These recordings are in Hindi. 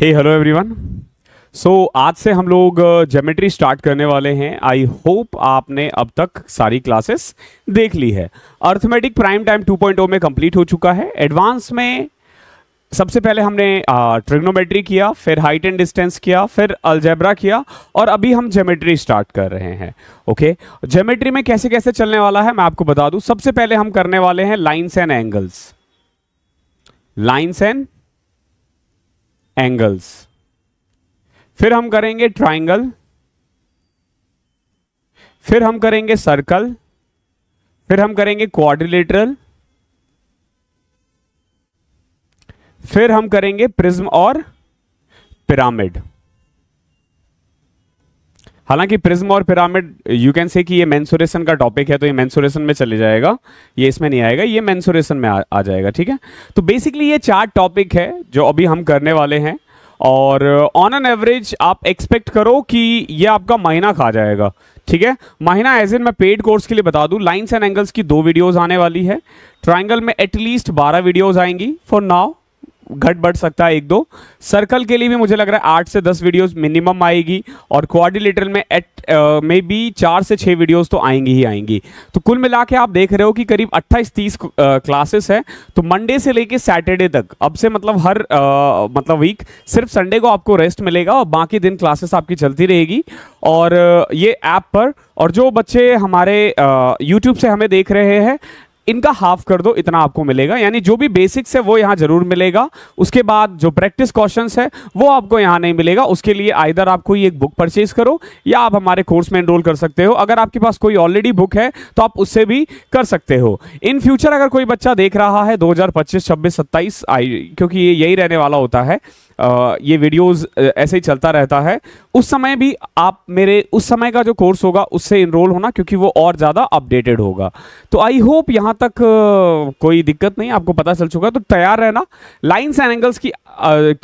हे हेलो एवरीवन सो आज से हम लोग ज्योमेट्री uh, स्टार्ट करने वाले हैं आई होप आपने अब तक सारी क्लासेस देख ली है अर्थमेटिक प्राइम टाइम 2.0 में कंप्लीट हो चुका है एडवांस में सबसे पहले हमने ट्रिग्नोमेट्री uh, किया फिर हाइट एंड डिस्टेंस किया फिर अल्जेब्रा किया और अभी हम ज्योमेट्री स्टार्ट कर रहे हैं ओके ज्योमेट्री में कैसे कैसे चलने वाला है मैं आपको बता दूं सबसे पहले हम करने वाले हैं lines and angles lines and angles फिर हम करेंगे ट्राइंगल फिर हम करेंगे सर्कल फिर हम करेंगे क्वाड्रिलेटरल फिर हम करेंगे प्रिज्म और पिरामिड हालांकि प्रिज्म और पिरामिड यू कैन से कि ये मैंसुरेशन का टॉपिक है तो ये मैंसुरेशन में चले जाएगा ये इसमें नहीं आएगा ये मैंसोरेशन में आ, आ जाएगा ठीक है तो बेसिकली ये चार टॉपिक है जो अभी हम करने वाले हैं और ऑन एन एवरेज आप एक्सपेक्ट करो कि ये आपका महीना खा जाएगा ठीक है महीना एज इन मैं पेड कोर्स के लिए बता दूं लाइंस एंड एंगल्स की दो वीडियोस आने वाली है ट्रायंगल में एटलीस्ट बारह वीडियोस आएंगी फॉर नाउ घट बढ़ सकता है एक दो सर्कल के लिए भी मुझे लग रहा है आठ से दस वीडियोस मिनिमम आएगी और क्वारिलेटर में एट मे बी चार से छः वीडियोस तो आएंगी ही आएंगी तो कुल मिला के आप देख रहे हो कि करीब अट्ठाईस तीस क्लासेस है तो मंडे से लेके सैटरडे तक अब से मतलब हर आ, मतलब वीक सिर्फ संडे को आपको रेस्ट मिलेगा और बाकी दिन क्लासेस आपकी चलती रहेगी और ये ऐप पर और जो बच्चे हमारे यूट्यूब से हमें देख रहे हैं इनका हाफ कर दो इतना आपको मिलेगा यानी जो भी बेसिक्स है वो यहाँ जरूर मिलेगा उसके बाद जो प्रैक्टिस क्वेश्चन है वो आपको यहाँ नहीं मिलेगा उसके लिए आइधर आपको ये एक बुक परचेज करो या आप हमारे कोर्स में एनरोल कर सकते हो अगर आपके पास कोई ऑलरेडी बुक है तो आप उससे भी कर सकते हो इन फ्यूचर अगर कोई बच्चा देख रहा है दो हजार आई क्योंकि ये यही रहने वाला होता है ये वीडियोस ऐसे ही चलता रहता है उस समय भी आप मेरे उस समय का जो कोर्स होगा उससे इनरोल होना क्योंकि वो और ज़्यादा अपडेटेड होगा तो आई होप यहाँ तक कोई दिक्कत नहीं आपको पता चल चुका तो तैयार रहना लाइन्स एंड एंगल्स की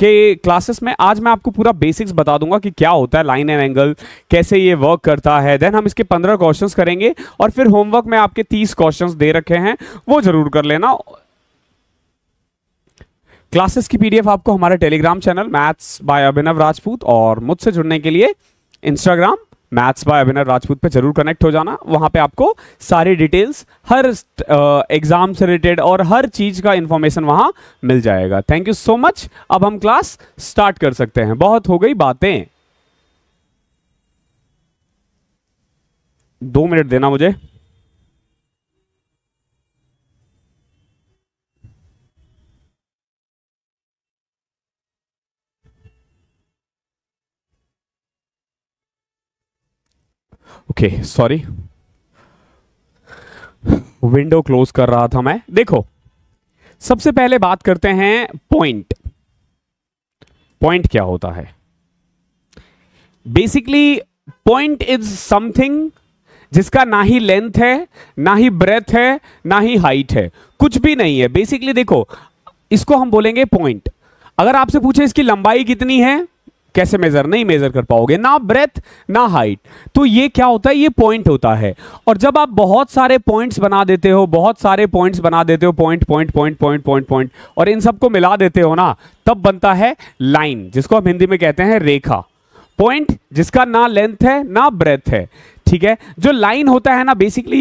के क्लासेस में आज मैं आपको पूरा बेसिक्स बता दूंगा कि क्या होता है लाइन एंड एंगल कैसे ये वर्क करता है देन हम इसके पंद्रह क्वेश्चन करेंगे और फिर होमवर्क में आपके तीस क्वेश्चन दे रखे हैं वो जरूर कर लेना क्लासेस की पीडीएफ आपको हमारे Telegram channel maths by Abhinav Rajput और मुझसे जुड़ने के लिए Instagram maths by Abhinav Rajput पे जरूर कनेक्ट हो जाना वहां पे आपको सारी डिटेल्स हर एग्जाम से रिलेटेड और हर चीज का इंफॉर्मेशन वहां मिल जाएगा थैंक यू सो मच अब हम क्लास स्टार्ट कर सकते हैं बहुत हो गई बातें दो मिनट देना मुझे ओके सॉरी विंडो क्लोज कर रहा था मैं देखो सबसे पहले बात करते हैं पॉइंट पॉइंट क्या होता है बेसिकली पॉइंट इज समथिंग जिसका ना ही लेंथ है ना ही ब्रेथ है ना ही हाइट है कुछ भी नहीं है बेसिकली देखो इसको हम बोलेंगे पॉइंट अगर आपसे पूछे इसकी लंबाई कितनी है कैसे मेजर नहीं मेजर कर पाओगे ना ब्रेथ ना हाइट तो ये क्या होता है ये पॉइंट होता है और जब आप बहुत सारे पॉइंट्स बना देते हो बहुत सारे पॉइंट्स बना देते हो point point point point point point और इन सबको मिला देते हो ना तब बनता है लाइन जिसको हम हिंदी में कहते हैं रेखा पॉइंट जिसका ना लेंथ है ना ब्रेथ है ठीक है जो लाइन होता है ना बेसिकली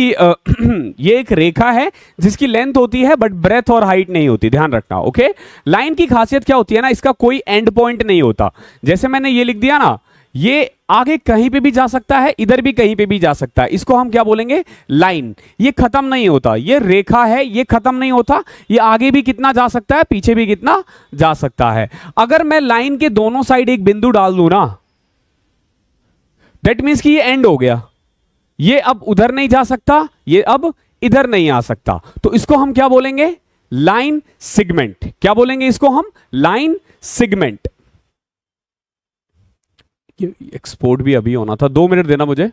ये एक रेखा है जिसकी लेंथ होती है बट ब्रेथ और हाइट नहीं होती ध्यान रखना ओके लाइन की खासियत क्या होती है ना इसका कोई एंड पॉइंट नहीं होता जैसे मैंने ये लिख दिया ना ये आगे कहीं पे भी जा सकता है इधर भी कहीं पे भी जा सकता है इसको हम क्या बोलेंगे लाइन ये खत्म नहीं होता ये रेखा है ये खत्म नहीं होता ये आगे भी कितना जा सकता है पीछे भी कितना जा सकता है अगर मैं लाइन के दोनों साइड एक बिंदु डाल दू ना दैट मीन्स कि ये एंड हो गया ये अब उधर नहीं जा सकता ये अब इधर नहीं आ सकता तो इसको हम क्या बोलेंगे लाइन सिगमेंट क्या बोलेंगे इसको हम लाइन सिगमेंट एक्सपोर्ट भी अभी होना था दो मिनट देना मुझे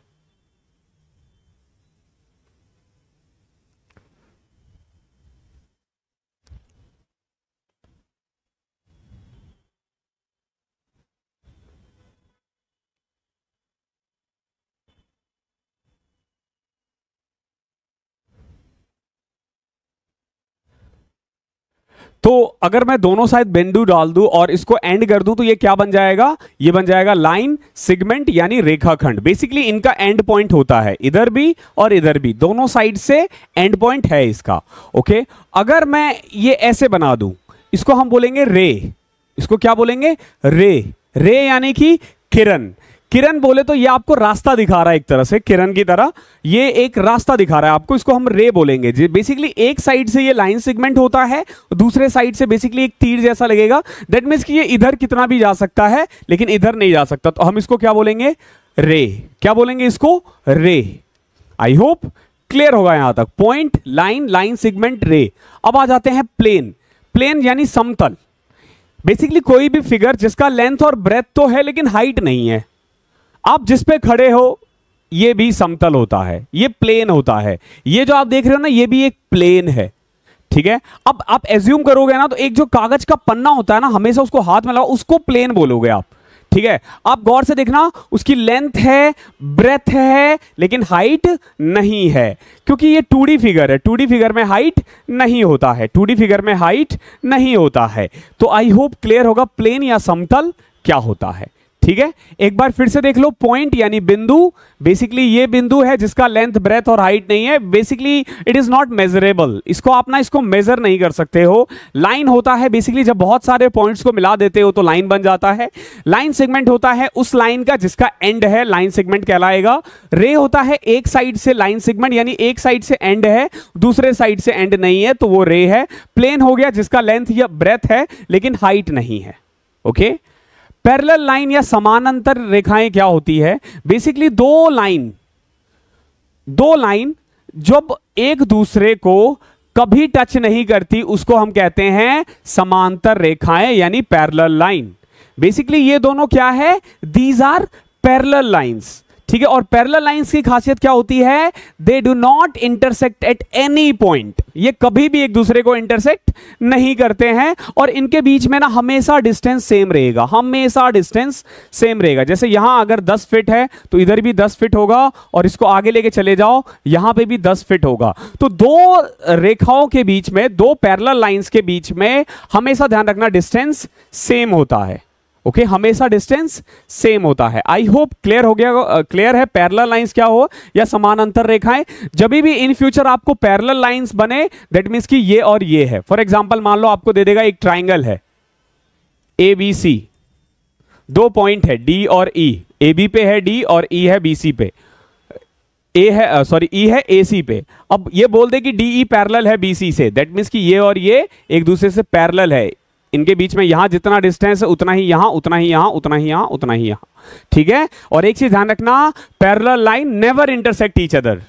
तो अगर मैं दोनों साइड बिंदु डाल दूं और इसको एंड कर दूं तो ये क्या बन जाएगा ये बन जाएगा लाइन सिगमेंट यानी रेखाखंड बेसिकली इनका एंड पॉइंट होता है इधर भी और इधर भी दोनों साइड से एंड पॉइंट है इसका ओके अगर मैं ये ऐसे बना दूं इसको हम बोलेंगे रे इसको क्या बोलेंगे रे रे यानी कि किरण किरण बोले तो ये आपको रास्ता दिखा रहा है एक तरह से किरण की तरह ये एक रास्ता दिखा रहा है आपको इसको हम रे बोलेंगे बेसिकली एक साइड से ये लाइन सेगमेंट होता है दूसरे साइड से बेसिकली एक तीर जैसा लगेगा दैट मीन्स कि ये इधर कितना भी जा सकता है लेकिन इधर नहीं जा सकता तो हम इसको क्या बोलेंगे रे क्या बोलेंगे इसको रे आई होप क्लियर होगा यहां तक पॉइंट लाइन लाइन सेगमेंट रे अब आ जाते हैं प्लेन प्लेन यानी समतल बेसिकली कोई भी फिगर जिसका लेंथ और ब्रेथ तो है लेकिन हाइट नहीं है आप जिस पे खड़े हो ये भी समतल होता है ये प्लेन होता है ये जो आप देख रहे हो ना ये भी एक प्लेन है ठीक है अब आप एज्यूम करोगे ना तो एक जो कागज का पन्ना होता है ना हमेशा उसको हाथ में लगाओ उसको प्लेन बोलोगे आप ठीक है आप गौर से देखना उसकी लेंथ है ब्रेथ है लेकिन हाइट नहीं है क्योंकि ये टू फिगर है टू फिगर में हाइट नहीं होता है टू फिगर में हाइट नहीं होता है तो आई होप क्लियर होगा प्लेन या समतल क्या होता है ठीक है एक बार फिर से देख लो पॉइंट यानी बिंदु बेसिकली ये बिंदु है जिसका लेंथ ब्रेथ और हाइट नहीं है basically it is not measurable इसको आप ना इसको मेजर नहीं कर सकते हो लाइन होता है बेसिकली जब बहुत सारे पॉइंट्स को मिला देते हो तो लाइन बन जाता है लाइन सेगमेंट होता है उस लाइन का जिसका एंड है लाइन सेगमेंट कहलाएगा रे होता है एक साइड से लाइन सेगमेंट यानी एक साइड से एंड है दूसरे साइड से एंड नहीं है तो वो रे है प्लेन हो गया जिसका लेंथ या ब्रेथ है लेकिन हाइट नहीं है ओके okay? पैरेलल लाइन या समानांतर रेखाएं क्या होती है बेसिकली दो लाइन दो लाइन जब एक दूसरे को कभी टच नहीं करती उसको हम कहते हैं समांतर रेखाएं यानी पैरेलल लाइन बेसिकली ये दोनों क्या है दीज आर पैरेलल लाइंस ठीक है और पैरल लाइंस की खासियत क्या होती है they do not intersect at any point ये कभी भी एक दूसरे को इंटरसेक्ट नहीं करते हैं और इनके बीच में ना हमेशा डिस्टेंस सेम रहेगा हमेशा डिस्टेंस सेम रहेगा जैसे यहां अगर 10 फिट है तो इधर भी 10 फिट होगा और इसको आगे लेके चले जाओ यहां पे भी 10 फिट होगा तो दो रेखाओं के बीच में दो पैरल लाइन्स के बीच में हमेशा ध्यान रखना डिस्टेंस सेम होता है ओके okay? हमेशा डिस्टेंस सेम होता है आई होप क्लियर हो गया क्लियर है पैरल लाइंस क्या हो या समानांतर रेखाएं जब भी इन फ्यूचर आपको पैरल लाइंस बने दैट मीन्स कि ये और ये है फॉर एग्जाम्पल मान लो आपको दे देगा एक ट्राइंगल है ए बी सी दो पॉइंट है डी और ई ए बी पे है डी और ई e है बी सी पे ए है सॉरी ई e है ए सी पे अब ये बोल दे कि डी ई पैरल है बी सी से दैट मीन्स कि ये और ये एक दूसरे से पैरल है इनके बीच में यहां जितना डिस्टेंस है उतना ही यहां उतना ही यहां उतना ही यहां उतना ही यहां ठीक है और एक चीज ध्यान रखना parallel line never intersect each other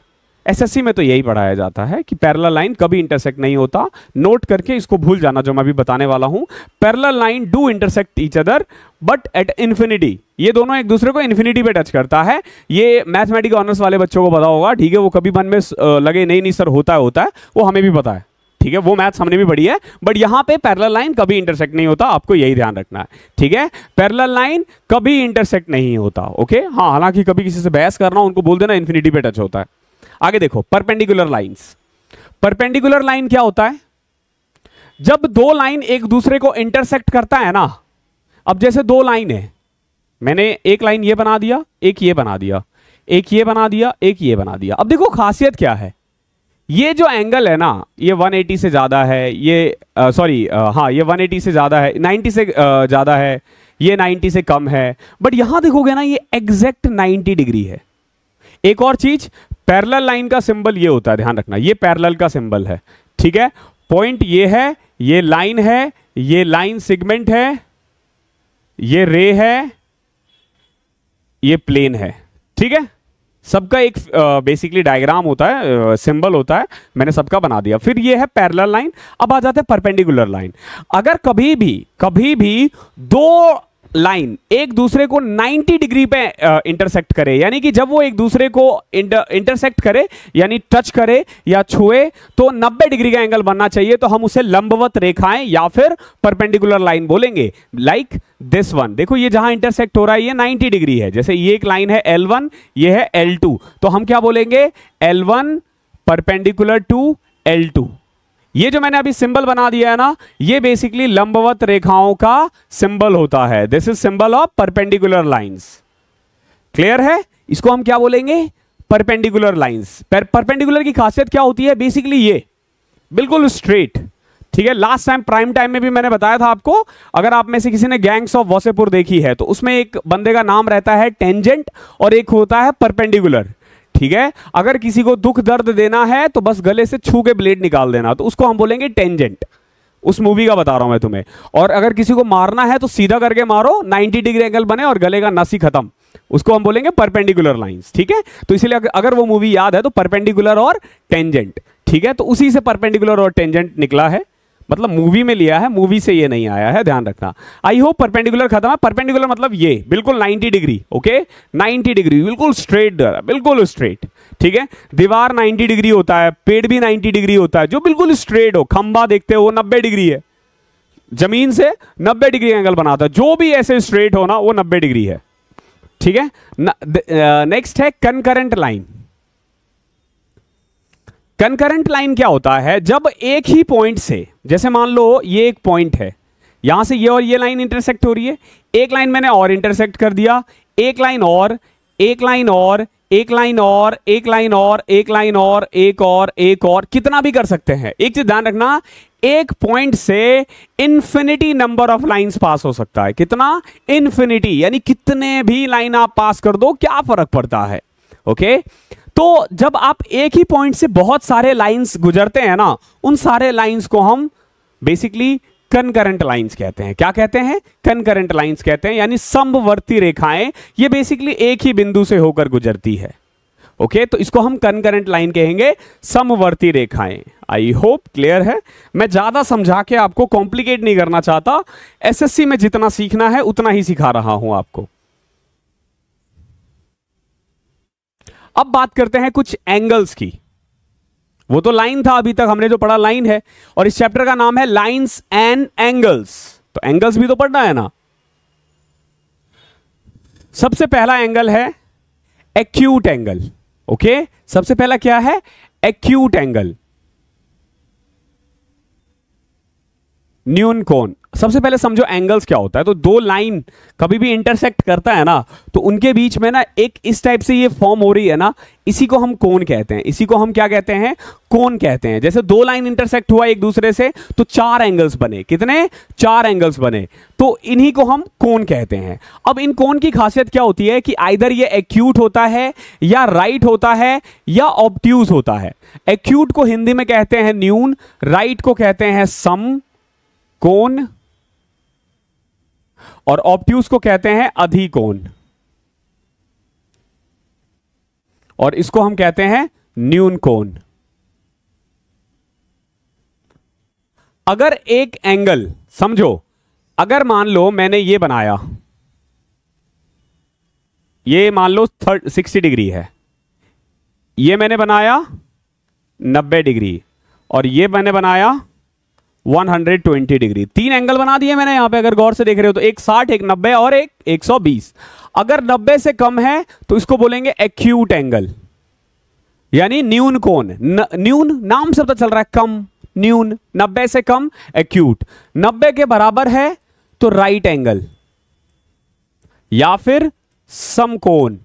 SSC में तो यही पढ़ाया जाता है कि पैरल लाइन कभी इंटरसेक्ट नहीं होता नोट करके इसको भूल जाना जो मैं अभी बताने वाला हूं parallel line do intersect each other but at infinity ये दोनों एक दूसरे को इन्फिनिटी पे टच करता है ये मैथमेटिक ऑनर्स वाले बच्चों को पता होगा ठीक है वो कभी मन में लगे नहीं नहीं सर होता है होता है वो हमें भी पता है ठीक है वो मैथ हमने भी पढ़ी है बट यहां पे पैरल लाइन कभी इंटरसेक्ट नहीं होता आपको यही ध्यान रखना है ठीक है पैरल लाइन कभी इंटरसेक्ट नहीं होता ओके हाँ हालांकि कभी किसी से बहस करना उनको बोल देना इन्फिनिटी पे टच होता है आगे देखो परपेंडिकुलर लाइन परपेंडिकुलर लाइन क्या होता है जब दो लाइन एक दूसरे को इंटरसेक्ट करता है ना अब जैसे दो लाइन है मैंने एक लाइन ये बना दिया एक ये बना दिया एक ये बना दिया एक ये बना दिया अब देखो खासियत क्या है ये जो एंगल है ना ये 180 से ज़्यादा है ये सॉरी हाँ ये 180 से ज़्यादा है 90 से ज़्यादा है ये 90 से कम है बट यहां देखोगे ना ये एग्जैक्ट 90 डिग्री है एक और चीज़ पैरल लाइन का सिंबल ये होता है ध्यान रखना ये पैरल का सिंबल है ठीक है पॉइंट ये है ये लाइन है ये लाइन सिगमेंट है ये रे है ये प्लेन है ठीक है सबका एक बेसिकली डायग्राम होता है सिंबल होता है मैंने सबका बना दिया फिर ये है पैरेलल लाइन अब आ जाते हैं परपेंडिकुलर लाइन अगर कभी भी कभी भी दो लाइन एक दूसरे को 90 डिग्री पे इंटरसेक्ट करे यानी कि जब वो एक दूसरे को इंटरसेक्ट करे यानी टच करे या छुए तो 90 डिग्री का एंगल बनना चाहिए तो हम उसे लंबवत रेखाएं या फिर परपेंडिकुलर लाइन बोलेंगे लाइक दिस वन देखो ये जहां इंटरसेक्ट हो रहा है ये 90 डिग्री है जैसे ये एक लाइन है एल ये है एल तो हम क्या बोलेंगे वन परपेंडिकुलर टू टू ये जो मैंने अभी सिंबल बना दिया है ना ये बेसिकली लंबवत रेखाओं का सिंबल होता है this is symbol of perpendicular lines clear है इसको हम क्या बोलेंगे परपेंडिकुलर लाइंस परपेंडिकुलर की खासियत क्या होती है बेसिकली ये बिल्कुल स्ट्रेट ठीक है लास्ट टाइम प्राइम टाइम में भी मैंने बताया था आपको अगर आप में से किसी ने गैंग्स ऑफ वसेपुर देखी है तो उसमें एक बंदे का नाम रहता है टेंजेंट और एक होता है परपेंडिकुलर ठीक है अगर किसी को दुख दर्द देना है तो बस गले से छू के ब्लेड निकाल देना तो उसको हम बोलेंगे टेंजेंट उस मूवी का बता रहा हूं मैं तुम्हें और अगर किसी को मारना है तो सीधा करके मारो 90 डिग्री एंगल बने और गले का नसी खत्म उसको हम बोलेंगे परपेंडिकुलर लाइंस ठीक है तो इसलिए अगर वो मूवी याद है तो परपेंडिकुलर और टेंजेंट ठीक है तो उसी से परपेंडिकुलर और टेंजेंट निकला है मतलब मूवी में लिया है मूवी से ये नहीं आया है ध्यान रखना आई होप परपेंडिकुलर खत्म है परपेंडिकुलर मतलब ये बिल्कुल 90 डिग्री ओके 90 डिग्री बिल्कुल स्ट्रेट बिल्कुल स्ट्रेट ठीक है दीवार 90 डिग्री होता है पेड़ भी 90 डिग्री होता है जो बिल्कुल स्ट्रेट हो खंबा देखते हो नब्बे डिग्री है जमीन से नब्बे डिग्री एंगल बनाता है जो भी ऐसे स्ट्रेट होना वो नब्बे डिग्री है ठीक है नेक्स्ट है कनकरेंट लाइन कंकरेंट लाइन क्या होता है जब एक ही पॉइंट से जैसे मान लो ये एक पॉइंट है यहां से ये और ये लाइन इंटरसेक्ट हो रही है एक लाइन मैंने और इंटरसेक्ट कर दिया एक लाइन और एक लाइन और एक लाइन और एक लाइन और एक लाइन और एक और एक और कितना भी कर सकते हैं एक चीज ध्यान रखना एक पॉइंट से infinity number of lines pass हो सकता है कितना इंफिनिटी यानी कितने भी लाइन आप पास कर दो क्या फर्क पड़ता है ओके okay? तो जब आप एक ही पॉइंट से बहुत सारे लाइंस गुजरते हैं ना उन सारे लाइंस को हम बेसिकली कनकरेंट लाइंस कहते हैं क्या कहते हैं कनकरेंट लाइंस कहते हैं यानी समवर्ती रेखाएं ये बेसिकली एक ही बिंदु से होकर गुजरती है ओके okay, तो इसको हम कनकरेंट लाइन कहेंगे समवर्ती रेखाएं आई होप क्लियर है मैं ज़्यादा समझा के आपको कॉम्प्लिकेट नहीं करना चाहता एसएससी में जितना सीखना है उतना ही सिखा रहा हूं आपको अब बात करते हैं कुछ एंगल्स की वो तो लाइन था अभी तक हमने जो पढ़ा लाइन है और इस चैप्टर का नाम है लाइंस एंड एंगल्स तो एंगल्स भी तो पढ़ना है ना सबसे पहला एंगल है एक्यूट एंगल ओके सबसे पहला क्या है एक्यूट एंगल न्यून कोण सबसे पहले समझो एंगल्स क्या होता है तो दो लाइन कभी भी इंटरसेक्ट करता है ना तो उनके बीच में ना एक इस टाइप से ये फॉर्म हो रही है ना इसी को हम कोन कहते हैं इसी को हम क्या कहते हैं कोन कहते हैं जैसे दो लाइन इंटरसेक्ट हुआ एक दूसरे से तो चार एंगल्स बने कितने चार एंगल्स बने तो इन्हीं को हम कोन कहते हैं अब इन कोन की खासियत क्या होती है कि आइधर ये एक्यूट होता है या राइट होता है या ऑप्ट्यूज होता है एक्यूट को हिंदी में कहते हैं न्यून राइट को कहते हैं सम कोन और ऑप्टूस को कहते हैं अधिकोण और इसको हम कहते हैं न्यून कोण अगर एक एंगल समझो अगर मान लो मैंने ये बनाया ये मान लो थर्ड सिक्सटी डिग्री है ये मैंने बनाया नब्बे डिग्री और ये मैंने बनाया 120 डिग्री तीन एंगल बना दिए मैंने यहां पे अगर गौर से देख रहे हो तो एक 60 एक 90 और एक 120 अगर 90 से कम है तो इसको बोलेंगे एक्यूट एंगल यानी न्यून कौन न्यून नाम से पता चल रहा है कम न्यून 90 से कम एक्यूट 90 के बराबर है तो राइट एंगल या फिर समकोन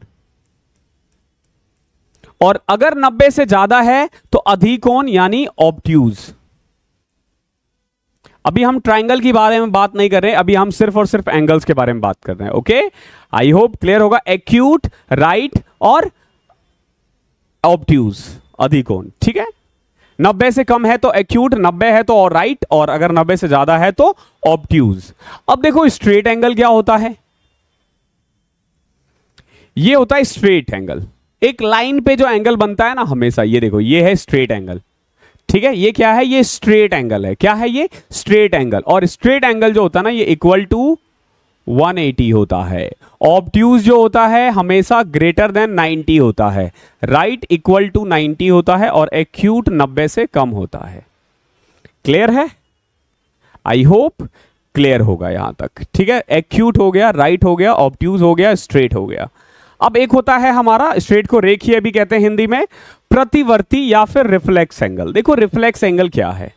और अगर 90 से ज्यादा है तो अधिकोन यानी ऑब्ट्यूज़ अभी हम ट्राइंगल के बारे में बात नहीं कर रहे अभी हम सिर्फ और सिर्फ एंगल्स के बारे में बात कर रहे हैं ओके आई होप क्लियर होगा एक्यूट राइट और ऑप्ट्यूज अधिकोण ठीक है नब्बे से कम है तो एक्यूट नब्बे है तो और राइट और अगर नब्बे से ज्यादा है तो ऑप्ट्यूज अब देखो स्ट्रेट एंगल क्या होता है ये होता है स्ट्रेट एंगल एक लाइन पे जो एंगल बनता है ना हमेशा ये देखो ये है स्ट्रेट एंगल ठीक है ये क्या है ये स्ट्रेट एंगल है क्या है ये स्ट्रेट एंगल और स्ट्रेट एंगल जो होता है ना ये इक्वल टू 180 होता है ऑब्ट्यूज जो होता है हमेशा ग्रेटर देन 90 होता है राइट इक्वल टू 90 होता है और एक्यूट 90 से कम होता है क्लियर है आई होप क्लियर होगा यहां तक ठीक है एक्यूट हो गया राइट right हो गया ऑब्ट्यूज हो गया स्ट्रेट हो गया अब एक होता है हमारा स्ट्रेट को रेखीय भी कहते हैं हिंदी में प्रतिवर्ती या फिर रिफ्लेक्स एंगल देखो रिफ्लेक्स एंगल क्या है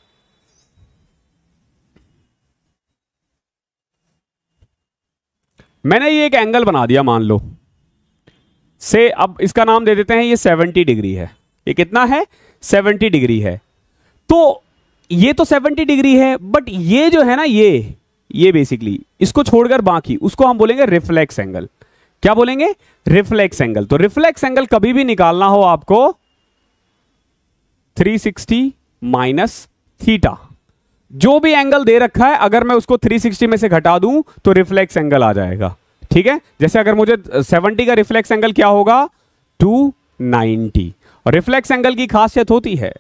मैंने ये एक एंगल बना दिया मान लो से अब इसका नाम दे देते हैं ये 70 डिग्री है ये कितना है 70 डिग्री है तो ये तो 70 डिग्री है बट ये जो है ना ये ये बेसिकली इसको छोड़कर बाकी उसको हम बोलेंगे रिफ्लेक्स एंगल क्या बोलेंगे रिफ्लेक्स एंगल तो रिफ्लेक्स एंगल कभी भी निकालना हो आपको 360 सिक्सटी माइनस थीटा जो भी एंगल दे रखा है अगर मैं उसको 360 में से घटा दूं तो रिफ्लेक्स एंगल आ जाएगा ठीक है जैसे अगर मुझे 70 का रिफ्लेक्स एंगल क्या होगा 290 और रिफ्लेक्स एंगल की खासियत होती है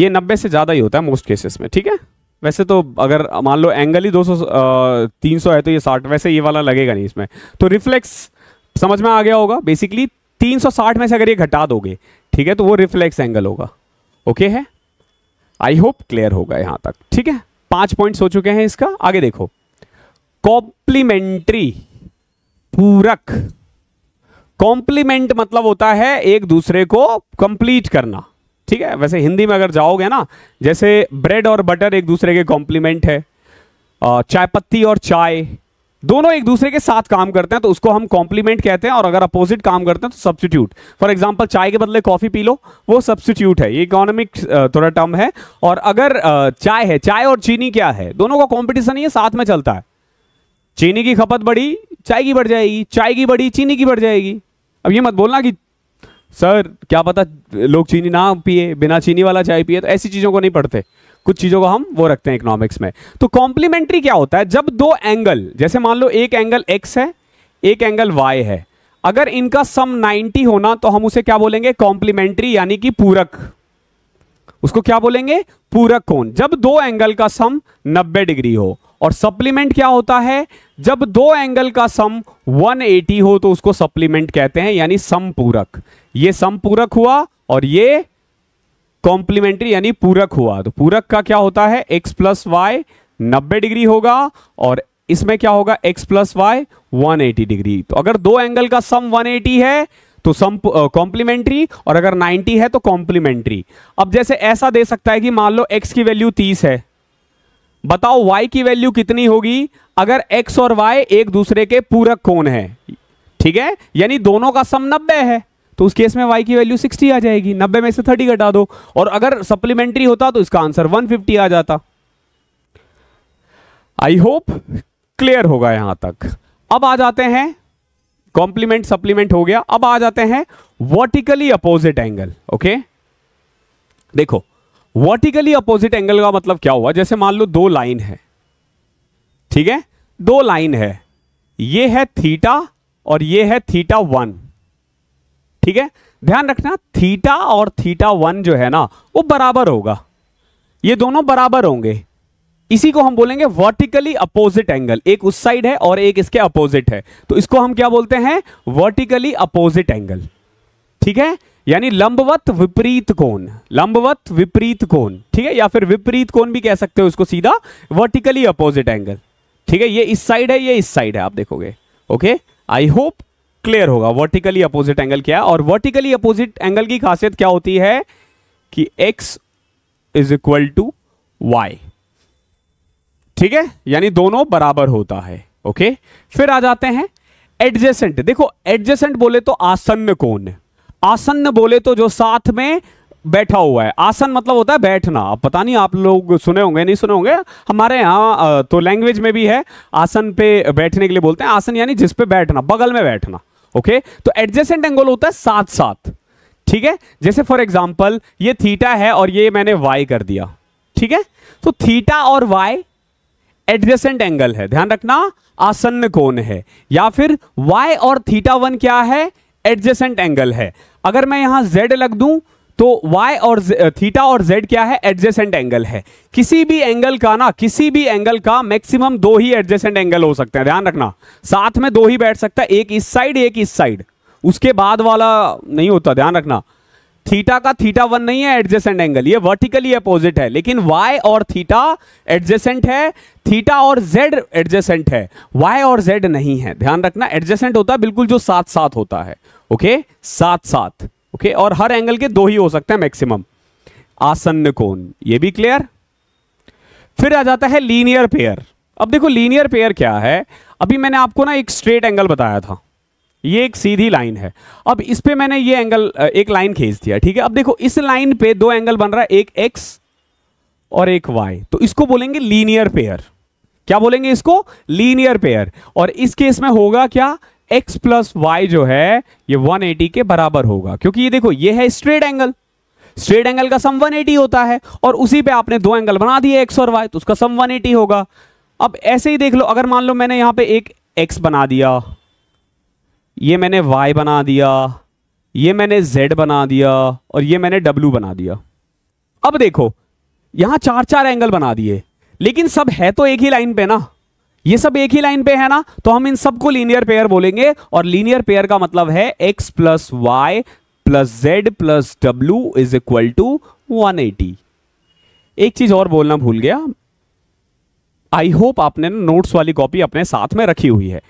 ये 90 से ज्यादा ही होता है मोस्ट केसेस में ठीक है वैसे तो अगर मान लो एंगल ही 200 300 है तो ये 60 वैसे ये वाला लगेगा नहीं इसमें तो रिफ्लेक्स समझ में आ गया होगा बेसिकली 360 में से अगर ये घटा दोगे ठीक है तो वो रिफ्लेक्स एंगल होगा ओके है आई होप क्लियर होगा यहां तक ठीक है पांच पॉइंट्स हो चुके हैं इसका आगे देखो कॉम्प्लीमेंट्री पूरक कॉम्प्लीमेंट मतलब होता है एक दूसरे को कंप्लीट करना ठीक है वैसे हिंदी में अगर जाओगे ना जैसे ब्रेड और बटर एक दूसरे के कॉम्प्लीमेंट है चाय पत्ती और चाय दोनों एक दूसरे के साथ काम करते हैं तो उसको हम कॉम्प्लीमेंट कहते हैं और अगर अपोजिट काम करते हैं तो सब्सटीट्यूट फॉर एग्जाम्पल चाय के बदले कॉफी पी लो वो सब्सिट्यूट है ये इकोनॉमिक थोड़ा टर्म है और अगर चाय है चाय और चीनी क्या है दोनों का कॉम्पिटिशन ये साथ में चलता है चीनी की खपत बढ़ी चाय की बढ़ जाएगी चाय की बढ़ी चीनी की बढ़ जाएगी अब ये मत बोलना कि सर क्या पता लोग चीनी ना पिए बिना चीनी वाला चाय पिए तो ऐसी चीज़ों को नहीं पढ़ते कुछ चीज़ों को हम वो रखते हैं इकोनॉमिक्स में तो कॉम्प्लीमेंट्री क्या होता है जब दो एंगल जैसे मान लो एक एंगल एक्स है एक एंगल वाई है अगर इनका सम 90 होना तो हम उसे क्या बोलेंगे कॉम्प्लीमेंट्री यानी कि पूरक उसको क्या बोलेंगे पूरक कोण जब दो एंगल का सम 90 डिग्री हो और सप्लीमेंट क्या होता है जब दो एंगल का सम 180 हो तो उसको सप्लीमेंट कहते हैं यानी सम पूरक ये सम पूरक हुआ और ये कॉम्प्लीमेंट्री यानी पूरक हुआ तो पूरक का क्या होता है x प्लस वाई नब्बे डिग्री होगा और इसमें क्या होगा x plus y one degree तो अगर दो एंगल का सम 180 है तो सम कॉम्प्लीमेंट्री और अगर 90 है तो कॉम्प्लीमेंट्री अब जैसे ऐसा दे सकता है कि मान लो x की वैल्यू 30 है बताओ y की वैल्यू कितनी होगी अगर x और y एक दूसरे के पूरक कोण है ठीक है यानी दोनों का सम 90 है तो उस केस में y की वैल्यू 60 आ जाएगी 90 में से 30 घटा दो और अगर सप्लीमेंट्री होता तो इसका आंसर 150 आ जाता आई होप क्लियर होगा यहां तक अब आ जाते हैं कॉम्प्लीमेंट सप्लीमेंट हो गया अब आ जाते हैं वर्टिकली अपोजिट एंगल ओके देखो वर्टिकली अपोजिट एंगल का मतलब क्या हुआ जैसे मान लो दो लाइन है ठीक है दो लाइन है ये है थीटा और ये है थीटा वन ठीक है ध्यान रखना थीटा और थीटा वन जो है ना वो बराबर होगा ये दोनों बराबर होंगे इसी को हम बोलेंगे वर्टिकली अपोजिट एंगल एक उस साइड है और एक इसके अपोजिट है तो इसको हम क्या बोलते हैं वर्टिकली अपोजिट एंगल ठीक है यानी लंबवत विपरीत कोण लंबवत विपरीत कोण ठीक है या फिर विपरीत कोण भी कह सकते हो उसको सीधा वर्टिकली अपोजिट एंगल ठीक है ये इस साइड है ये इस साइड है आप देखोगे ओके आई होप क्लियर होगा वर्टिकली अपोजिट एंगल क्या है और वर्टिकली अपोजिट एंगल की खासियत क्या होती है कि x is equal to y ठीक है यानी दोनों बराबर होता है ओके फिर आ जाते हैं एडजेसेंट देखो एडजेसेंट बोले तो आसन्न कोण है आसन बोले तो जो साथ में बैठा हुआ है आसन मतलब होता है बैठना अब पता नहीं आप लोग सुने होंगे नहीं सुने होंगे हमारे यहाँ तो लैंग्वेज में भी है आसन पे बैठने के लिए बोलते हैं आसन यानी जिस पे बैठना बगल में बैठना ओके तो एडजेसेंट एंगल होता है साथ साथ ठीक है जैसे फॉर एग्जाम्पल ये थीटा है और ये मैंने वाई कर दिया ठीक है तो थीटा और वाई एडजेसेंट एंगल है ध्यान रखना आसन कौन है या फिर वाई और थीटा वन क्या है एडजेसेंट एंगल है अगर मैं यहां जेड लग दूं तो y और थीटा और z क्या है एडजेसेंट एंगल है किसी भी एंगल का ना किसी भी एंगल का मैक्सिमम दो ही एडजेसेंट एंगल हो सकते हैं ध्यान रखना साथ में दो ही बैठ सकता है एक इस साइड एक इस साइड उसके बाद वाला नहीं होता ध्यान रखना थीटा का थीटा वन नहीं है एडजेसेंट एंगल ये वर्टिकली अपोजिट है लेकिन y और थीटा एडजेसेंट है थीटा और z एडजेसेंट है y और z नहीं है ध्यान रखना एडजेसेंट होता है बिल्कुल जो साथ साथ होता है ओके साथ साथ ओके और हर एंगल के दो ही हो सकते हैं मैक्सिमम आसन्न कोण ये भी क्लियर फिर आ जाता है लीनियर पेयर अब देखो लीनियर पेयर क्या है अभी मैंने आपको ना एक स्ट्रेट एंगल बताया था ये एक सीधी लाइन है अब इस पे मैंने ये एंगल एक लाइन खींच दिया ठीक है अब देखो इस लाइन पे दो एंगल बन रहा है एक एक्स और एक वाई तो इसको बोलेंगे लीनियर पेयर क्या बोलेंगे इसको लीनियर पेयर और इस केस में होगा क्या एक्स प्लस वाई जो है ये 180 के बराबर होगा क्योंकि ये देखो ये है स्ट्रेट एंगल स्ट्रेट एंगल का सम 180 होता है और उसी पे आपने दो एंगल बना दिए एक्स और वाई तो उसका सम 180 होगा अब ऐसे ही देख लो अगर मान लो मैंने यहां पे एक एक्स बना दिया ये मैंने वाई बना दिया ये मैंने जेड बना दिया और ये मैंने डब्लू बना दिया अब देखो यहां चार चार एंगल बना दिए लेकिन सब है तो एक ही लाइन पे ना ये सब एक ही लाइन पे है ना तो हम इन सबको लीनियर पेयर बोलेंगे और लीनियर पेयर का मतलब है x plus y plus z plus डब्ल्यू इज इक्वल टू वन एक चीज और बोलना भूल गया आई होप आपने नोट्स वाली कॉपी अपने साथ में रखी हुई है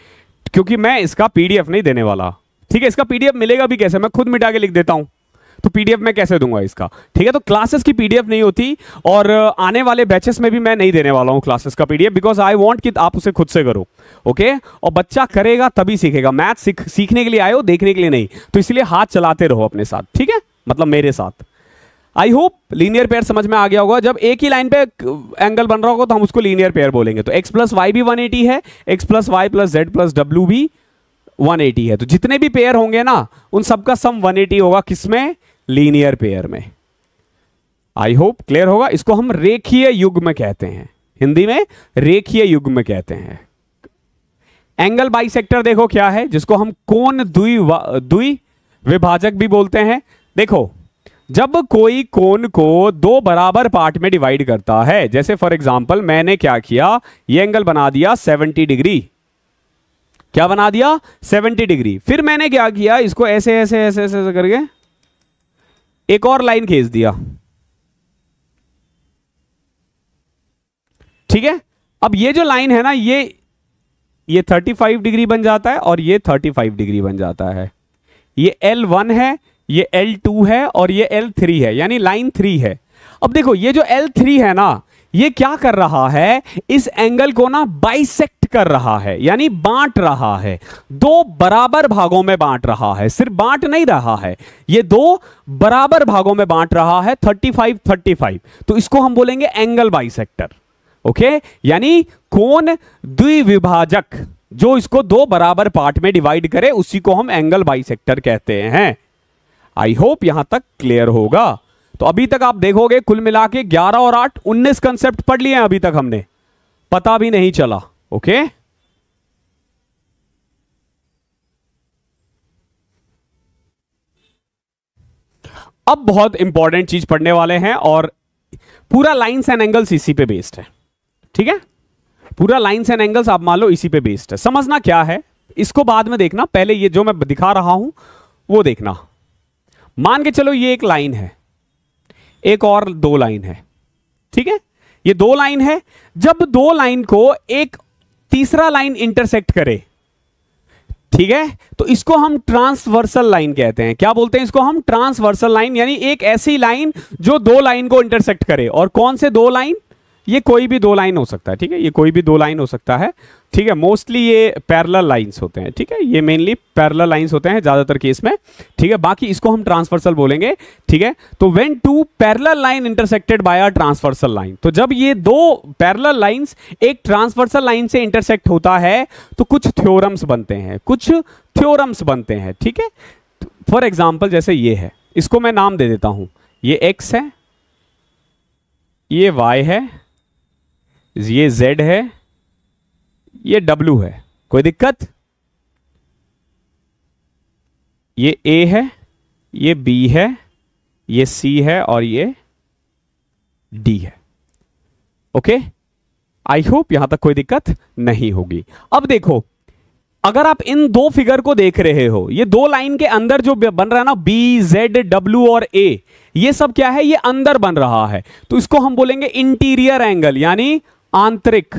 क्योंकि मैं इसका पीडीएफ नहीं देने वाला ठीक है इसका पीडीएफ मिलेगा भी कैसे मैं खुद मिटा के लिख देता हूं तो पीडीएफ मैं कैसे दूंगा इसका ठीक है तो क्लासेस की पीडीएफ नहीं होती और आने वाले बैचेस में भी मैं नहीं देने वाला हूं क्लासेस का पीडीएफ बिकॉज आई वॉन्ट कि आप उसे खुद से करो ओके और बच्चा करेगा तभी सीखेगा मैथ सीख सीखने के लिए आए हो देखने के लिए नहीं तो इसलिए हाथ चलाते रहो अपने साथ ठीक है मतलब मेरे साथ आई होप लीनियर पेयर समझ में आ गया होगा जब एक ही लाइन पे एंगल बन रहा होगा तो हम उसको लीनियर पेयर बोलेंगे तो एक्स प्लस वाई भी वन एटी है x plus y plus z plus डब्ल्यू भी 180 है तो जितने भी पेयर होंगे ना उन सबका सम 180 होगा किसमें लीनियर पेयर में आई होप क्लियर होगा इसको हम रेखीय युग में कहते हैं हिंदी में रेखीय युग में कहते हैं एंगल बाइसेक्टर देखो क्या है जिसको हम कोण दुई दुई विभाजक भी बोलते हैं देखो जब कोई कोण को दो बराबर पार्ट में डिवाइड करता है जैसे फॉर एग्जांपल मैंने क्या किया ये एंगल बना दिया 70 डिग्री क्या बना दिया 70 डिग्री फिर मैंने क्या किया इसको ऐसे ऐसे ऐसे ऐसे, ऐसे करके एक और लाइन खींच दिया ठीक है अब ये जो लाइन है ना ये ये 35 डिग्री बन जाता है और ये 35 डिग्री बन जाता है ये L1 है ये L2 है और ये L3 है यानी लाइन थ्री है अब देखो ये जो L3 है ना ये क्या कर रहा है इस एंगल को ना बाइसेक कर रहा है यानी बांट रहा है दो बराबर भागों में बांट रहा है सिर्फ बांट नहीं रहा है ये दो बराबर भागों में बांट रहा है 35 35 तो इसको हम बोलेंगे एंगल बाइसेक्टर ओके यानी कोण द्विविभाजक जो इसको दो बराबर पार्ट में डिवाइड करे उसी को हम एंगल बाई कहते हैं आई होप यहां तक क्लियर होगा तो अभी तक आप देखोगे कुल मिला के ग्यारह और आठ उन्नीस कंसेप्ट पढ़ लिए हैं अभी तक हमने पता भी नहीं चला ओके अब बहुत इंपॉर्टेंट चीज पढ़ने वाले हैं और पूरा लाइन्स एंड एंगल्स इसी पे बेस्ड है ठीक है पूरा लाइन्स एंड एंगल्स आप मान लो इसी पे बेस्ड है समझना क्या है इसको बाद में देखना पहले ये जो मैं दिखा रहा हूं वो देखना मान के चलो ये एक लाइन है एक और दो लाइन है ठीक है ये दो लाइन है जब दो लाइन को एक तीसरा लाइन इंटरसेक्ट करे ठीक है तो इसको हम ट्रांसवर्सल लाइन कहते हैं क्या बोलते हैं इसको हम ट्रांसवर्सल लाइन यानी एक ऐसी लाइन जो दो लाइन को इंटरसेक्ट करे और कौन से दो लाइन ये कोई भी दो लाइन हो सकता है ठीक है ये कोई भी दो लाइन हो सकता है ठीक है मोस्टली ये पैरल लाइंस होते हैं ठीक है ये मेनली पैरल लाइंस होते हैं ज़्यादातर केस में ठीक है बाकी इसको हम ट्रांसफर्सल बोलेंगे ठीक है तो when two parallel line intersected by a transversal line तो जब ये दो पैरल लाइंस एक ट्रांसफर्सल लाइन से इंटरसेक्ट होता है तो कुछ थ्योरम्स बनते हैं कुछ थ्योरम्स बनते हैं ठीक है फॉर एग्जाम्पल जैसे ये है इसको मैं नाम दे देता हूं ये एक्स है ये वाई है ये z है ये w है कोई दिक्कत ये a है ये b है ये c है और ये d है ओके आई होप यहां तक कोई दिक्कत नहीं होगी अब देखो अगर आप इन दो फिगर को देख रहे हो ये दो लाइन के अंदर जो बन रहा है ना बी जेड डब्ल्यू और ए ये सब क्या है ये अंदर बन रहा है तो इसको हम बोलेंगे इंटीरियर एंगल यानी आंतरिक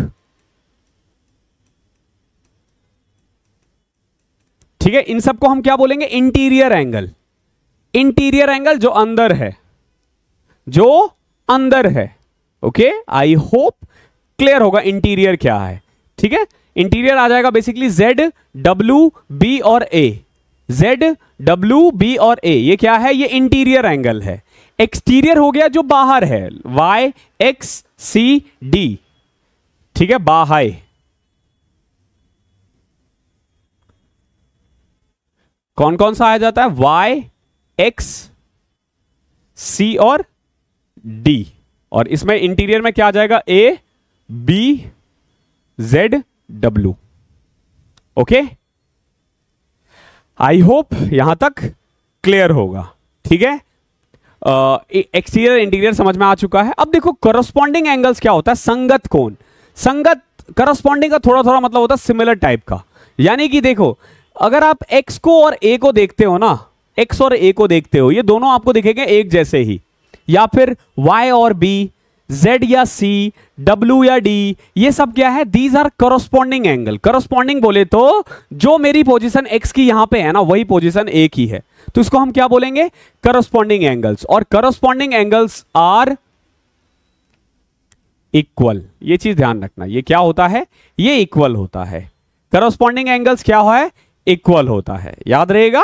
ठीक है इन सबको हम क्या बोलेंगे इंटीरियर एंगल इंटीरियर एंगल जो अंदर है जो अंदर है ओके आई होप क्लियर होगा इंटीरियर क्या है ठीक है इंटीरियर आ जाएगा बेसिकली जेड डब्ल्यू बी और ए जेड डब्ल्यू बी और ए ये क्या है ये इंटीरियर एंगल है एक्सटीरियर हो गया जो बाहर है वाई एक्स सी डी ठीक है बा हाई कौन कौन सा आया जाता है वाई एक्स सी और डी और इसमें इंटीरियर में क्या आ जाएगा ए बी जेड डब्ल्यू ओके आई होप यहां तक क्लियर होगा ठीक है एक्सटीरियर इंटीरियर e- समझ में आ चुका है अब देखो करस्पॉन्डिंग एंगल्स क्या होता है संगत कोण संगत करस्पॉन्डिंग का थोड़ा थोड़ा मतलब होता है सिमिलर टाइप का यानी कि देखो अगर आप एक्स को और ए को देखते हो ना एक्स और ए को देखते हो ये दोनों आपको दिखेंगे एक जैसे ही या फिर वाई और बी जेड या सी डब्ल्यू या डी ये सब क्या है these are corresponding angle corresponding बोले तो जो मेरी पोजिशन एक्स की यहां पे है ना वही पोजिशन ए की है तो इसको हम क्या बोलेंगे करोस्पॉन्डिंग एंगल्स और करोस्पॉन्डिंग एंगल्स आर इक्वल ये चीज ध्यान रखना ये क्या होता है ये इक्वल होता है करोस्पॉन्डिंग एंगल्स क्या है इक्वल होता है याद रहेगा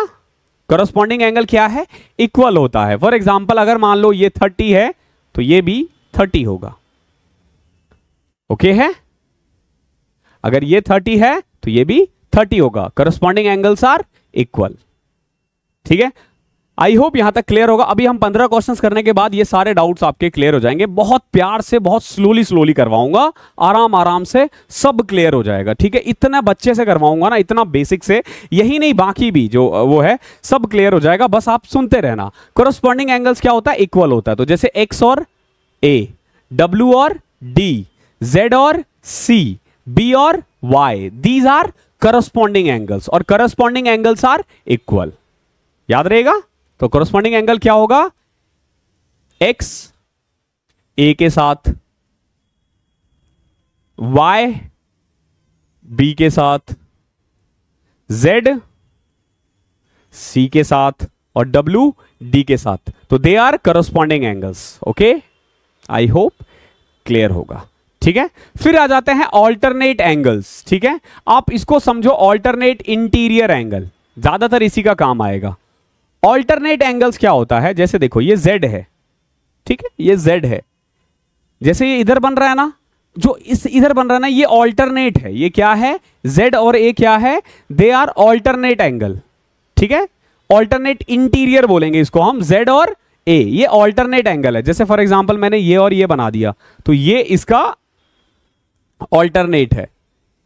करोस्पॉन्डिंग एंगल क्या है इक्वल होता है फॉर एग्जाम्पल अगर मान लो ये थर्टी है तो ये भी थर्टी होगा ओके okay है अगर ये थर्टी है तो ये भी थर्टी होगा करोस्पॉन्डिंग एंगल्स आर इक्वल ठीक है आई होप यहां तक क्लियर होगा अभी हम पंद्रह क्वेश्चंस करने के बाद ये सारे डाउट्स आपके क्लियर हो जाएंगे बहुत प्यार से बहुत स्लोली स्लोली करवाऊंगा आराम आराम से सब क्लियर हो जाएगा ठीक है इतना बच्चे से करवाऊंगा ना इतना बेसिक से यही नहीं बाकी भी जो वो है सब क्लियर हो जाएगा बस आप सुनते रहना करस्पॉन्डिंग एंगल्स क्या होता है इक्वल होता है तो जैसे एक्स और ए डब्ल्यू और डी जेड और सी बी और y these are corresponding angles और करस्पॉन्डिंग एंगल्स आर इक्वल याद रहेगा तो कॉरस्पॉन्डिंग एंगल क्या होगा एक्स ए के साथ वाई बी के साथ जेड सी के साथ और डब्ल्यू डी के साथ तो they are corresponding angles okay I hope clear होगा ठीक है फिर आ जाते हैं ऑल्टरनेट एंगल्स ठीक है आप इसको समझो ऑल्टरनेट इंटीरियर एंगल ज्यादातर इसी का काम आएगा ऑल्टरनेट एंगल्स क्या होता है जैसे देखो ये जेड है ठीक है ये जेड है जैसे ये इधर बन रहा है ना जो इस इधर बन रहा है ना ये ऑल्टरनेट है ये क्या है जेड और ए क्या है दे आर ऑल्टरनेट एंगल ठीक है ऑल्टरनेट इंटीरियर बोलेंगे इसको हम जेड और ए ये ऑल्टरनेट एंगल है जैसे फॉर एग्जाम्पल मैंने ये और ये बना दिया तो ये इसका ऑल्टरनेट है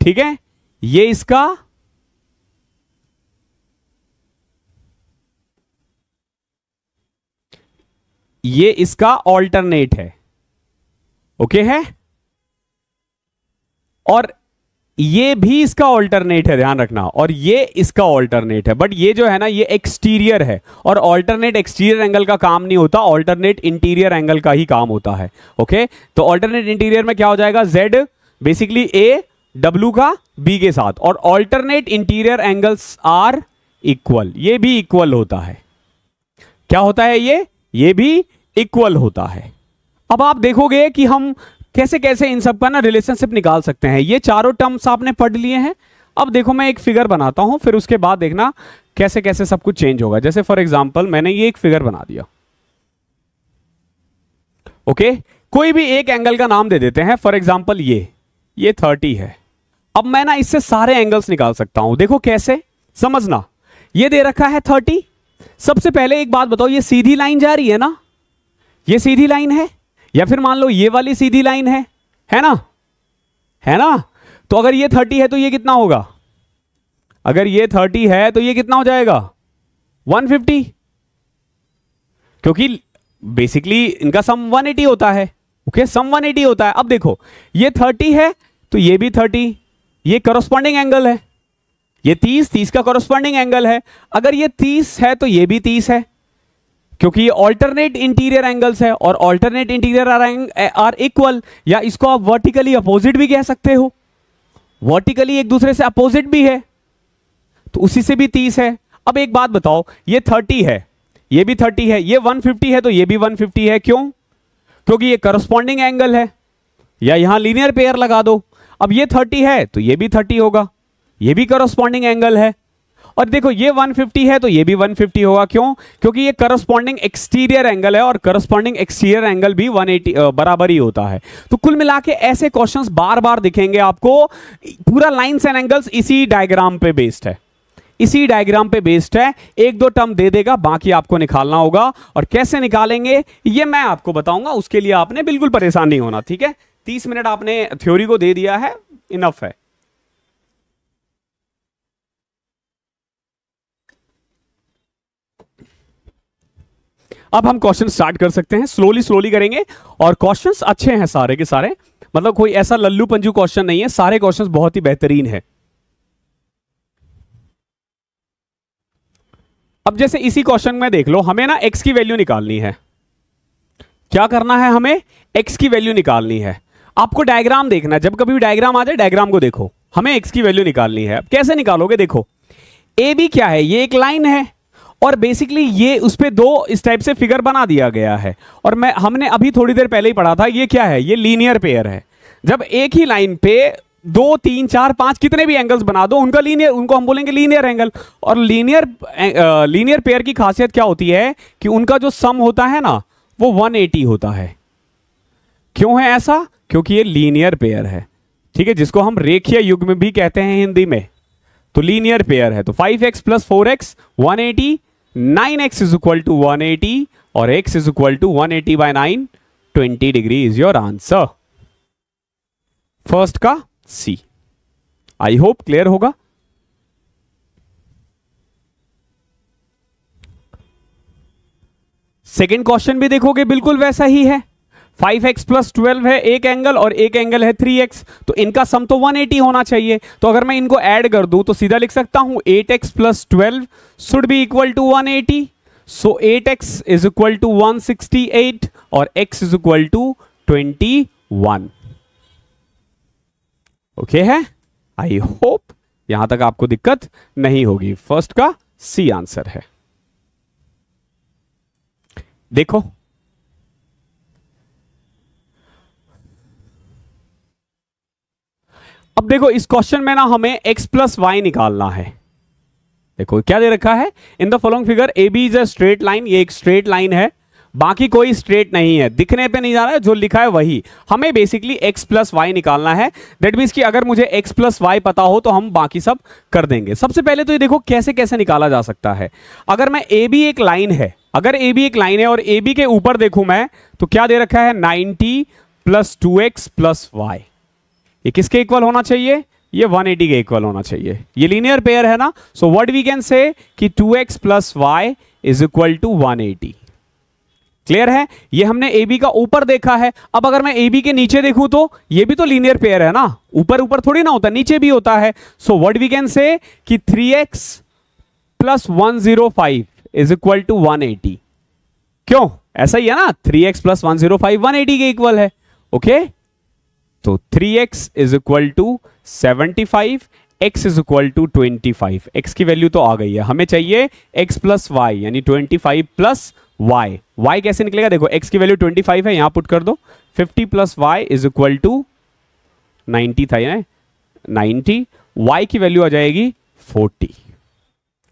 ठीक है ये इसका ये इसका ऑल्टरनेट है ओके है और ये भी इसका ऑल्टरनेट है ध्यान रखना और ये इसका ऑल्टरनेट है बट ये जो है ना ये एक्सटीरियर है और ऑल्टरनेट एक्सटीरियर एंगल का काम नहीं होता ऑल्टरनेट इंटीरियर एंगल का ही काम होता है ओके तो ऑल्टरनेट इंटीरियर में क्या हो जाएगा जेड बेसिकली ए डब्ल्यू का बी के साथ और alternate interior angles are equal ये भी इक्वल होता है क्या होता है ये ये भी इक्वल होता है अब आप देखोगे कि हम कैसे कैसे इन सब का ना रिलेशनशिप निकाल सकते हैं ये चारों टर्म्स आपने पढ़ लिए हैं अब देखो मैं एक फिगर बनाता हूं फिर उसके बाद देखना कैसे कैसे सब कुछ चेंज होगा जैसे फॉर एग्जाम्पल मैंने ये एक फिगर बना दिया ओके okay? कोई भी एक एंगल का नाम दे देते हैं फॉर एग्जाम्पल ये ये थर्टी है अब मैं ना इससे सारे एंगल्स निकाल सकता हूं देखो कैसे समझना ये दे रखा है थर्टी सबसे पहले एक बात बताओ ये सीधी लाइन जा रही है ना ये सीधी लाइन है या फिर मान लो ये वाली सीधी लाइन है है ना है ना तो अगर ये थर्टी है तो ये कितना होगा अगर ये थर्टी है तो ये कितना हो जाएगा वन फिफ्टी क्योंकि बेसिकली इनका सम वन एटी होता है ओके सम वन एटी होता है अब देखो ये थर्टी है तो ये भी थर्टी ये करोस्पॉन्डिंग एंगल है ये 30 30 का कॉरस्पॉन्डिंग एंगल है अगर ये 30 है तो ये भी 30 है क्योंकि ये ऑल्टरनेट इंटीरियर एंगल्स है और ऑल्टरनेट इंटीरियर आर इक्वल या इसको आप वर्टिकली अपोजिट भी कह सकते हो वर्टिकली एक दूसरे से अपोजिट भी है तो उसी से भी 30 है अब एक बात बताओ ये 30 है ये भी 30 है ये 150 है तो ये भी 150 है क्यों क्योंकि ये करस्पॉन्डिंग एंगल है या यहां लीनियर पेयर लगा दो अब ये 30 है तो ये भी 30 होगा ये भी करोस्पॉन्डिंग एंगल है और देखो ये 150 है तो ये भी 150 होगा क्यों क्योंकि ये करस्पॉन्डिंग एक्सटीरियर एंगल है और करस्पॉन्डिंग एक्सटीरियर एंगल भी 180 बराबर ही होता है तो कुल मिला के ऐसे क्वेश्चन बार बार दिखेंगे आपको पूरा लाइंस एंड एंगल्स इसी डायग्राम पे बेस्ड है इसी डायग्राम पे बेस्ड है एक दो टर्म दे देगा बाकी आपको निकालना होगा और कैसे निकालेंगे ये मैं आपको बताऊंगा उसके लिए आपने बिल्कुल परेशान नहीं होना ठीक है तीस मिनट आपने थ्योरी को दे दिया है इनफ है अब हम क्वेश्चन स्टार्ट कर सकते हैं स्लोली स्लोली करेंगे और क्वेश्चन अच्छे हैं सारे के सारे मतलब कोई ऐसा लल्लू पंजू क्वेश्चन नहीं है सारे क्वेश्चन बहुत ही बेहतरीन है अब जैसे इसी क्वेश्चन में देख लो हमें ना एक्स की वैल्यू निकालनी है क्या करना है हमें एक्स की वैल्यू निकालनी है आपको डायग्राम देखना है जब कभी भी डायग्राम आ जाए डायग्राम को देखो हमें एक्स की वैल्यू निकालनी है कैसे निकालोगे देखो ए बी क्या है ये एक लाइन है और बेसिकली ये उस पर दो इस टाइप से फिगर बना दिया गया है और मैं हमने अभी थोड़ी देर पहले ही पढ़ा था ये क्या है ये लीनियर पेयर है जब एक ही लाइन पे दो तीन चार पांच कितने भी एंगल्स बना दो उनका लीनियर उनको हम बोलेंगे लीनियर एंगल और लीनियर लीनियर पेयर की खासियत क्या होती है कि उनका जो सम होता है ना वो 180 होता है क्यों है ऐसा क्योंकि ये लीनियर पेयर है ठीक है जिसको हम रेखीय युग में भी कहते हैं हिंदी में तो लीनियर पेयर है तो 5x x plus four x one eighty nine x is equal to one eighty और x is equal to one eighty by nine twenty degree is your answer first का सी आई होप क्लियर होगा सेकेंड क्वेश्चन भी देखोगे बिल्कुल वैसा ही है फाइव एक्स प्लस ट्वेल्व है एक एंगल और एक एंगल है थ्री एक्स तो इनका सम तो वन एटी होना चाहिए तो अगर मैं इनको ऐड कर दूं तो सीधा लिख सकता हूं eight x plus twelve should be equal to one eighty so eight x is equal to one sixty eight और x is equal to twenty one okay है आई होप यहां तक आपको दिक्कत नहीं होगी फर्स्ट का सी आंसर है देखो अब देखो इस क्वेश्चन में ना हमें x प्लस वाई निकालना है देखो क्या दे रखा है in the following figure A B is a straight line ये एक स्ट्रेट लाइन है बाकी कोई स्ट्रेट नहीं है दिखने पे नहीं जा रहा है जो लिखा है वही हमें बेसिकली x प्लस वाई निकालना है दैट मीन्स कि अगर मुझे x प्लस वाई पता हो तो हम बाकी सब कर देंगे सबसे पहले तो ये देखो कैसे कैसे निकाला जा सकता है अगर मैं ए बी एक लाइन है अगर ए बी एक लाइन है और ए बी के ऊपर देखूं मैं तो क्या दे रखा है ninety plus two x plus y ये किसके इक्वल होना चाहिए ये 180 के इक्वल होना चाहिए ये लीनियर पेयर है ना so what we can say कि 2x x plus y is equal to one clear है ये हमने ए बी का ऊपर देखा है अब अगर मैं ए बी के नीचे देखूं तो ये भी तो लीनियर पेयर है ना ऊपर ऊपर थोड़ी ना होता नीचे भी होता है so what we can say कि 3x x plus one zero five is equal to one eighty क्यों ऐसा ही है ना 3x x plus one zero five one eighty के इक्वल है ओके okay? तो 3x x is equal to seventy five x is equal to twenty five x की वैल्यू तो आ गई है हमें चाहिए एक्स प्लस वाई यानी twenty five plus y y कैसे निकलेगा देखो एक्स की वैल्यू ट्वेंटी फाइव है यहां पुट कर दो fifty plus y is equal to ninety था यानी नाइन्टी वाई की वैल्यू आ जाएगी फोर्टी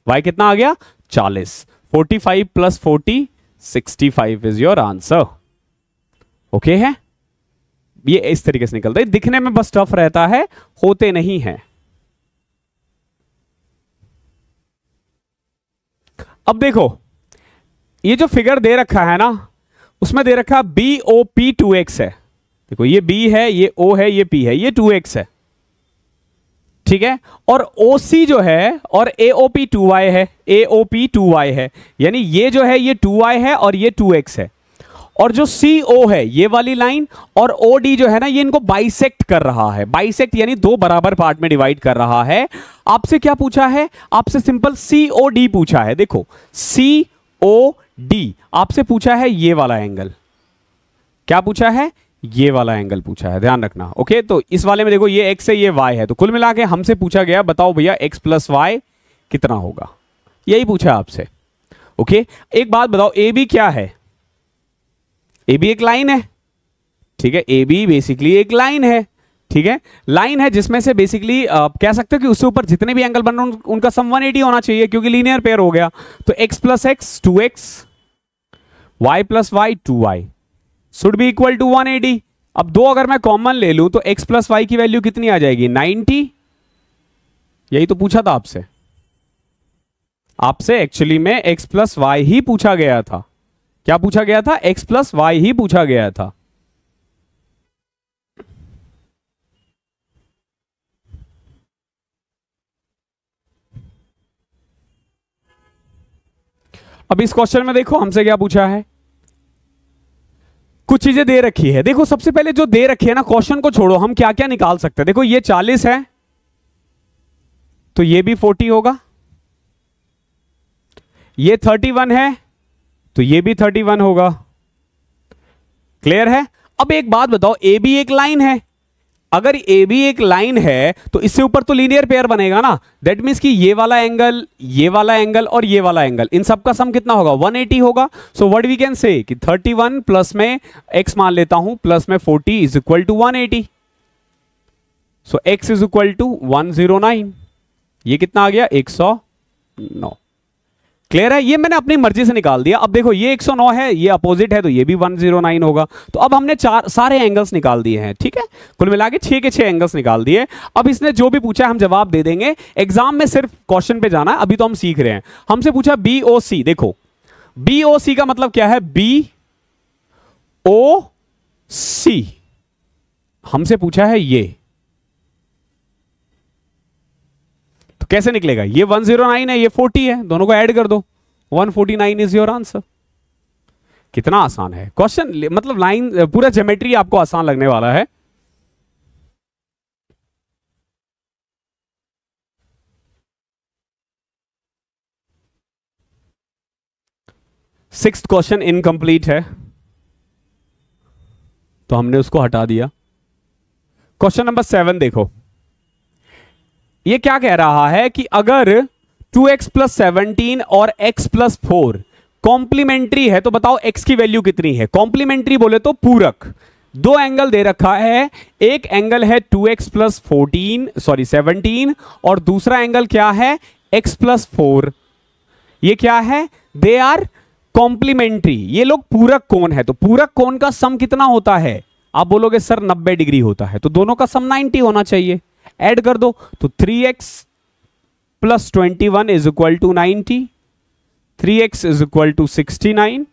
वाई कितना आ गया चालीस forty five plus forty sixty five is your answer okay है ये इस तरीके से निकलता है दिखने में बस टफ रहता है होते नहीं है अब देखो ये जो फिगर दे रखा है ना उसमें दे रखा B O P two x है देखो ये बी है ये ओ है ये पी है ये टू एक्स है ठीक है और ओ सी जो है और A O P two y है A O P two y है यानी ये जो है ये टू वाई है और ये टू एक्स है और जो सी ओ है ये वाली लाइन और ओ डी जो है ना ये इनको बाइसेक्ट कर रहा है बाइसेक्ट यानी दो बराबर पार्ट में डिवाइड कर रहा है आपसे क्या पूछा है आपसे सिंपल सी ओ डी पूछा है देखो सी ओ डी आपसे पूछा है ये वाला एंगल क्या पूछा है ये वाला एंगल पूछा है ध्यान रखना ओके तो इस वाले में देखो ये एक्स है ये वाई है तो कुल मिला के हमसे पूछा गया बताओ भैया एक्स प्लस वाई कितना होगा यही पूछा आपसे ओके एक बात बताओ ए बी क्या है ए बी एक लाइन है ठीक है ए बी बेसिकली एक लाइन है ठीक है लाइन है जिसमें से बेसिकली आप कह सकते हो कि उससे ऊपर जितने भी एंगल बन रहे हैं उनका सम 180 होना चाहिए क्योंकि लीनियर पेयर हो गया तो x plus x two x y plus y two y should be equal to 180 अब दो अगर मैं कॉमन ले लूं तो x प्लस वाई की वैल्यू कितनी आ जाएगी 90 यही तो पूछा था आपसे आपसे एक्चुअली में एक्स प्लस वाई ही पूछा गया था क्या पूछा गया था एक्स प्लस वाई ही पूछा गया था अब इस क्वेश्चन में देखो हमसे क्या पूछा है कुछ चीजें दे रखी है देखो सबसे पहले जो दे रखी है ना क्वेश्चन को छोड़ो हम क्या क्या निकाल सकते हैं देखो ये चालीस है तो ये भी फोर्टी होगा ये थर्टी वन है तो ये भी थर्टी वन होगा क्लियर है अब एक बात बताओ ए बी एक लाइन है अगर ए बी एक लाइन है तो इससे ऊपर तो लीनियर पेयर बनेगा ना दैट मीन्स कि ये वाला एंगल ये वाला एंगल और ये वाला एंगल इन सब का सम कितना होगा 180 होगा so what we can say कि 31 प्लस में x मान लेता हूं प्लस में 40 is equal to 180 so x x is equal to 109 ये कितना आ गया 109 क्लियर है ये मैंने अपनी मर्जी से निकाल दिया अब देखो ये 109 है ये अपोजिट है तो ये भी 109 होगा तो अब हमने चार सारे एंगल्स निकाल दिए हैं ठीक है कुल मिला के छह के छह एंगल्स निकाल दिए अब इसने जो भी पूछा हम जवाब दे देंगे एग्जाम में सिर्फ क्वेश्चन पे जाना है अभी तो हम सीख रहे हैं हमसे पूछा बी ओ सी देखो बी ओ सी का मतलब क्या है बी ओ सी हमसे पूछा है ये कैसे निकलेगा ये 109 है ये 40 है दोनों को ऐड कर दो 149 इज योर आंसर कितना आसान है क्वेश्चन मतलब लाइन पूरा जोमेट्री आपको आसान लगने वाला है सिक्स क्वेश्चन इनकम्प्लीट है तो हमने उसको हटा दिया क्वेश्चन नंबर सेवन देखो ये क्या कह रहा है कि अगर 2x एक्स प्लस सेवनटीन और x प्लस फोर कॉम्प्लीमेंट्री है तो बताओ x की वैल्यू कितनी है कॉम्प्लीमेंट्री बोले तो पूरक दो एंगल दे रखा है एक एंगल है 2x x plus fourteen sorry seventeen और दूसरा एंगल क्या है x प्लस फोर ये क्या है दे आर कॉम्प्लीमेंट्री ये लोग पूरक कोण है तो पूरक कोण का सम कितना होता है आप बोलोगे सर 90 डिग्री होता है तो दोनों का सम 90 होना चाहिए ऐड कर दो तो 3x x plus twenty one is equal to ninety three x is equal to sixty nine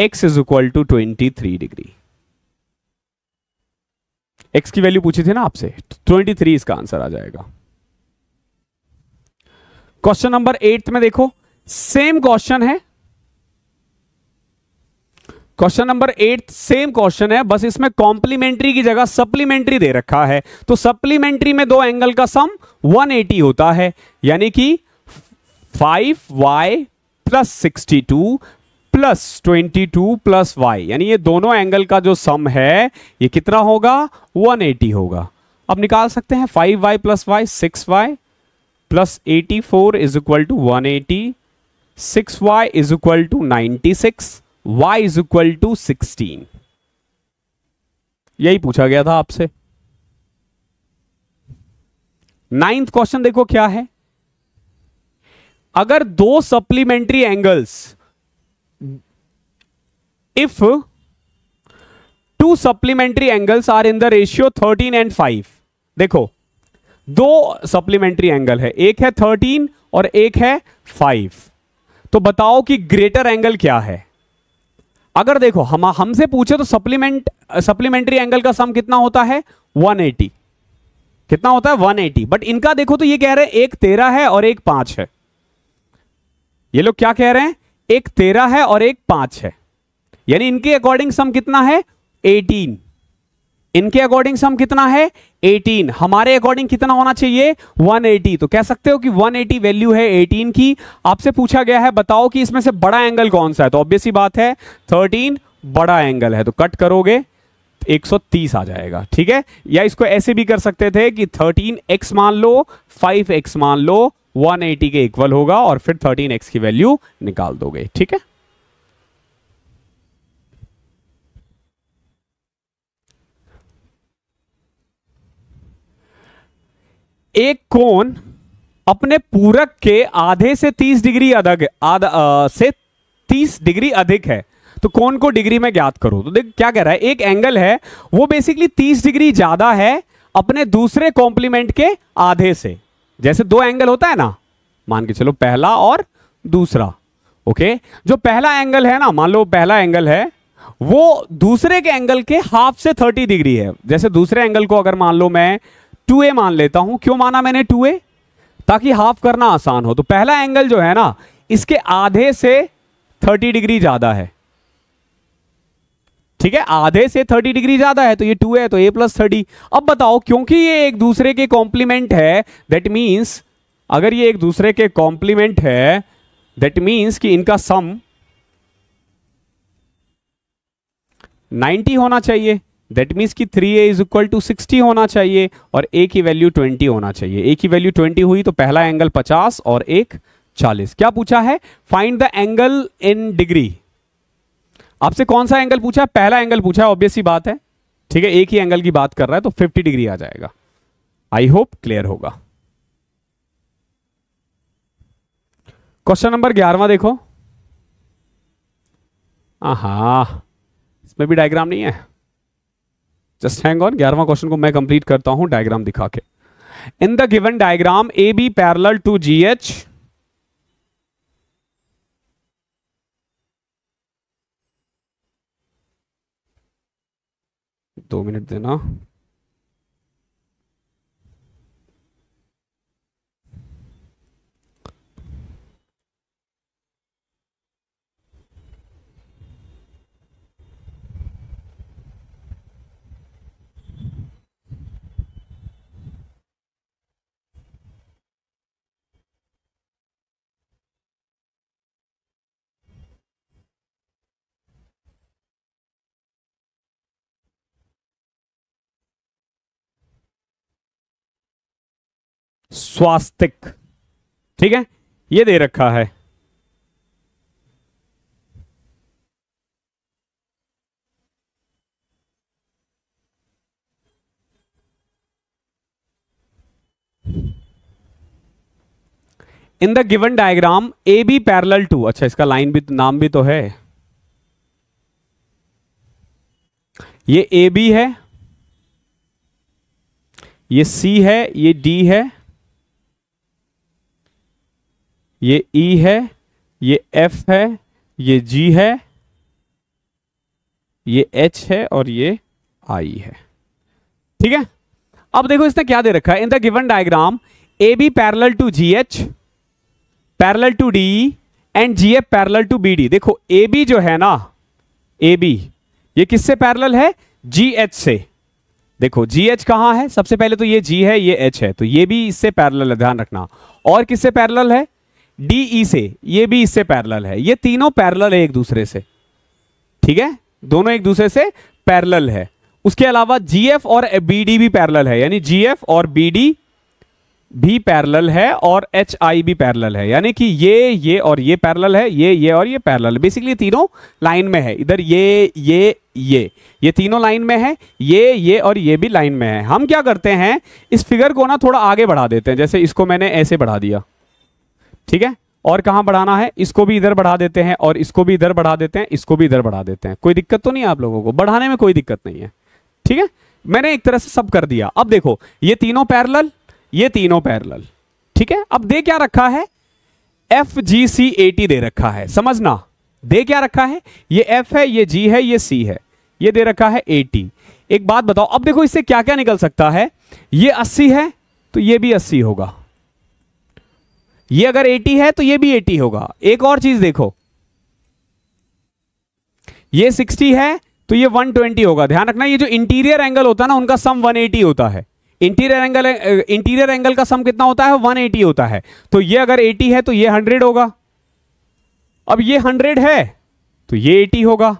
x is equal to twenty three degree x की वैल्यू पूछी थी ना आपसे ट्वेंटी तो थ्री इसका आंसर आ जाएगा क्वेश्चन नंबर एट में देखो सेम क्वेश्चन है question number eight same question है बस इसमें कॉम्प्लीमेंट्री की जगह सप्लीमेंट्री दे रखा है तो सप्लीमेंट्री में दो एंगल का सम 180 होता है यानी कि 5y plus sixty two plus twenty two plus y यानी ये दोनों एंगल का जो सम है ये कितना होगा 180 होगा अब निकाल सकते हैं 5y y plus y six y plus eighty four is equal to one eighty six y is equal to ninety six y is equal to sixteen यही पूछा गया था आपसे नाइन्थ क्वेश्चन देखो क्या है अगर दो supplementary angles if two supplementary angles are in the ratio thirteen and five देखो दो सप्लीमेंट्री एंगल है एक है थर्टीन और एक है फाइव तो बताओ कि ग्रेटर एंगल क्या है अगर देखो हम हमसे पूछे तो सप्लीमेंट सप्लीमेंट्री एंगल का सम कितना होता है 180 कितना होता है 180 बट इनका देखो तो ये कह रहे हैं एक तेरह है और एक पांच है ये लोग क्या कह रहे हैं एक तेरह है और एक पांच है यानी इनके अकॉर्डिंग सम कितना है एटीन इनके अकॉर्डिंग सम कितना है 18 हमारे अकॉर्डिंग कितना होना चाहिए 180 तो कह सकते हो कि 180 वैल्यू है 18 की आपसे पूछा गया है बताओ कि इसमें से बड़ा एंगल कौन सा है तो ऑब्वियसली बात है 13 बड़ा एंगल है तो कट करोगे 130 आ जाएगा ठीक है या इसको ऐसे भी कर सकते थे कि थर्टीन मान लो फाइव मान लो वन के इक्वल होगा और फिर थर्टीन की वैल्यू निकाल दोगे ठीक है एक कोण अपने पूरक के आधे से तीस डिग्री अधिक आधा से तीस डिग्री अधिक है तो कोण को डिग्री में ज्ञात करो तो देख क्या कह रहा है एक एंगल है वो बेसिकली तीस डिग्री ज्यादा है अपने दूसरे कॉम्प्लीमेंट के आधे से जैसे दो एंगल होता है ना मान के चलो पहला और दूसरा ओके जो पहला एंगल है ना मान लो पहला एंगल है वो दूसरे के एंगल के हाफ से थर्टी डिग्री है जैसे दूसरे एंगल को अगर मान लो मैं टू ए मान लेता हूं क्यों माना मैंने टू ए ताकि हाफ करना आसान हो तो पहला एंगल जो है ना इसके आधे से थर्टी डिग्री ज्यादा है ठीक है आधे से थर्टी डिग्री ज्यादा है तो ये टू है तो ए प्लस थर्टी अब बताओ क्योंकि ये एक दूसरे के कॉम्प्लीमेंट है दैट मीन्स अगर ये एक दूसरे के कॉम्प्लीमेंट है दैट मीन्स कि इनका सम 90 होना चाहिए दैट मीन्स कि three a is equal to sixty होना चाहिए और ए की वैल्यू ट्वेंटी होना चाहिए ए की वैल्यू ट्वेंटी हुई तो पहला एंगल पचास और एक चालीस क्या पूछा है find the angle in degree आपसे कौन सा एंगल पूछा है पहला एंगल पूछा है ऑब्वियस ही बात है ठीक है एक ही एंगल की बात कर रहा है तो फिफ्टी डिग्री आ जाएगा आई होप क्लियर होगा क्वेश्चन नंबर ग्यारहवा देखो हा इसमें भी डायग्राम नहीं है जस्ट हैंग ऑन ग्यारहवा क्वेश्चन को मैं कंप्लीट करता हूं डायग्राम दिखा के in the given diagram A B parallel to G H दो मिनट देना स्वास्तिक ठीक है ये दे रखा है in the given diagram A B parallel to अच्छा इसका लाइन भी नाम भी तो है ये ए बी है ये सी है ये डी है ये ई e है ये एफ है ये जी है ये एच है और ये आई है ठीक है अब देखो इसने क्या दे रखा है in the given diagram A B parallel to G H parallel to D and G F parallel to B D देखो ए बी जो है ना ए बी ये किससे पैरल है जी एच से देखो जी एच कहां है सबसे पहले तो ये जी है ये एच है तो ये भी इससे पैरल है ध्यान रखना और किससे पैरल है डी ई e से ये भी इससे पैरल है ये तीनों पैरल है एक दूसरे से ठीक है दोनों एक दूसरे से पैरल है उसके अलावा जी एफ और बी डी भी पैरल है यानी जी एफ और बी डी भी पैरल है और एच आई भी पैरल है यानी कि ये ये और ये पैरल है ये ये और ये पैरल बेसिकली तीनों लाइन में है इधर ये ये ये ये तीनों लाइन में है ये ये और ये भी लाइन में है हम क्या करते हैं इस फिगर को ना थोड़ा आगे बढ़ा देते हैं जैसे इसको मैंने ऐसे बढ़ा दिया ठीक है और कहां बढ़ाना है इसको भी इधर बढ़ा देते हैं और इसको भी इधर बढ़ा देते हैं इसको भी इधर बढ़ा देते हैं कोई दिक्कत तो नहीं आप लोगों को बढ़ाने में कोई दिक्कत नहीं है ठीक है मैंने एक तरह से सब कर दिया अब देखो ये तीनों पैरल ये तीनों पैरल ठीक है अब दे क्या रखा है F G C A T दे रखा है समझना दे क्या रखा है ये एफ है ये जी है ये सी है ये दे रखा है एटी एक बात बताओ अब देखो इससे क्या क्या निकल सकता है ये अस्सी है तो ये भी अस्सी होगा ये अगर 80 है तो ये भी 80 होगा एक और चीज देखो ये 60 है तो ये 120 होगा ध्यान रखना ये जो इंटीरियर एंगल होता है ना उनका सम 180 होता है इंटीरियर एंगल इंटीरियर एंगल का सम कितना होता है 180 होता है तो ये अगर 80 है तो ये 100 होगा अब ये 100 है तो ये 80 होगा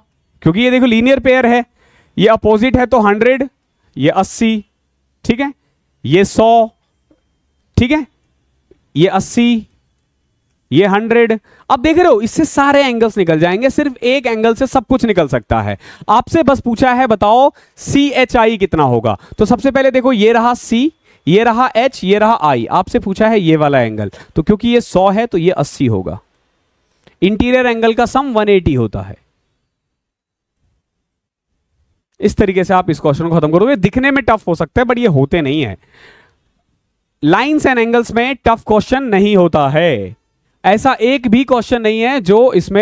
क्योंकि ये देखो लीनियर पेयर है ये अपोजिट है तो 100 ये 80 ठीक है ये 100 ठीक है ये अस्सी ये हंड्रेड अब देख रहे हो इससे सारे एंगल्स निकल जाएंगे सिर्फ एक एंगल से सब कुछ निकल सकता है आपसे बस पूछा है बताओ सी एच आई कितना होगा तो सबसे पहले देखो ये रहा सी ये रहा एच ये रहा आई आपसे पूछा है ये वाला एंगल तो क्योंकि ये सौ है तो ये अस्सी होगा इंटीरियर एंगल का सम 180 होता है इस तरीके से आप इस क्वेश्चन को खत्म करोगे दिखने में टफ हो सकता है बट ये होते नहीं है लाइंस एंड एंगल्स में टफ क्वेश्चन नहीं होता है ऐसा एक भी क्वेश्चन नहीं है जो इसमें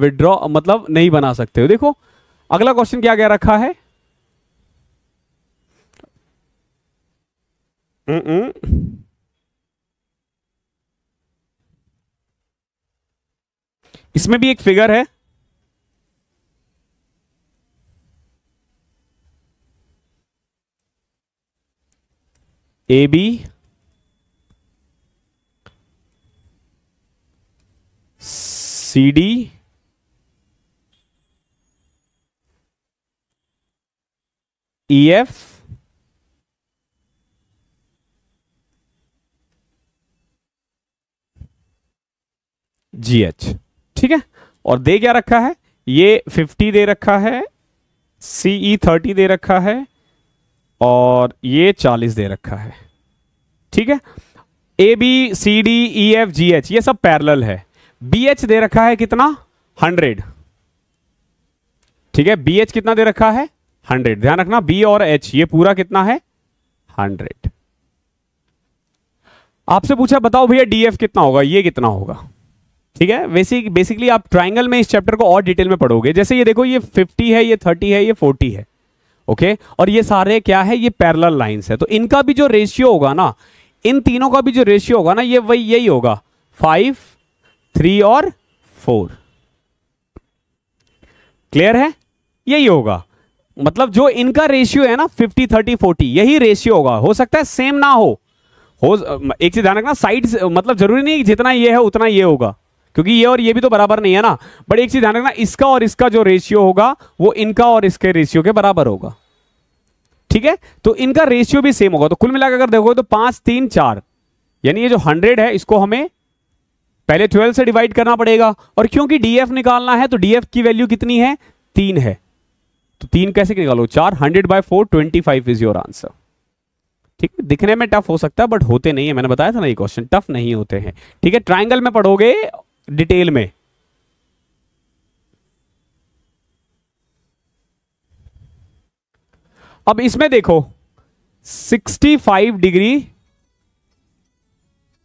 विड्रॉ मतलब नहीं बना सकते हो देखो अगला क्वेश्चन क्या क्या रखा है इसमें भी एक फिगर है A B C D E F G H ठीक है और दे क्या रखा है ये फिफ्टी दे रखा है सीई थर्टी e दे रखा है और ये चालीस दे रखा है ठीक है A B C D E F G H ये सब पैरल है बी एच दे रखा है कितना हंड्रेड ठीक है बी एच कितना दे रखा है हंड्रेड ध्यान रखना बी और एच ये पूरा कितना है हंड्रेड आपसे पूछा बताओ भैया डीएफ कितना होगा ये कितना होगा ठीक है वैसे बेसिकली आप ट्राइंगल में इस चैप्टर को और डिटेल में पढ़ोगे जैसे ये देखो ये 50 है ये 30 है ये 40 है ओके और ये सारे क्या है ये पैरल लाइन्स है तो इनका भी जो रेशियो होगा ना इन तीनों का भी जो रेशियो होगा ना ये वही यही होगा फाइव थ्री और फोर क्लियर है यही होगा मतलब जो इनका रेशियो है ना फिफ्टी थर्टी फोर्टी यही रेशियो होगा हो सकता है सेम ना हो हो एक चीज ध्यान रखना साइड मतलब जरूरी नहीं जितना ये है उतना ये होगा क्योंकि ये और ये भी तो बराबर नहीं है ना बट एक चीज ध्यान रखना इसका और इसका जो रेशियो होगा वो इनका और इसके रेशियो के बराबर होगा ठीक है तो इनका रेशियो भी सेम होगा तो कुल मिलाकर अगर देखोगे तो पांच तीन चार यानी ये जो हंड्रेड है इसको हमें पहले ट्वेल्व से डिवाइड करना पड़ेगा और क्योंकि डीएफ निकालना है तो डीएफ की वैल्यू कितनी है तीन है तो तीन कैसे निकालो चार hundred by four twenty five is your answer ठीक है दिखने में टफ हो सकता है बट होते नहीं है मैंने बताया था ना ये क्वेश्चन टफ नहीं होते हैं ठीक है ट्राइंगल में पढ़ोगे डिटेल में अब इसमें देखो 65 degree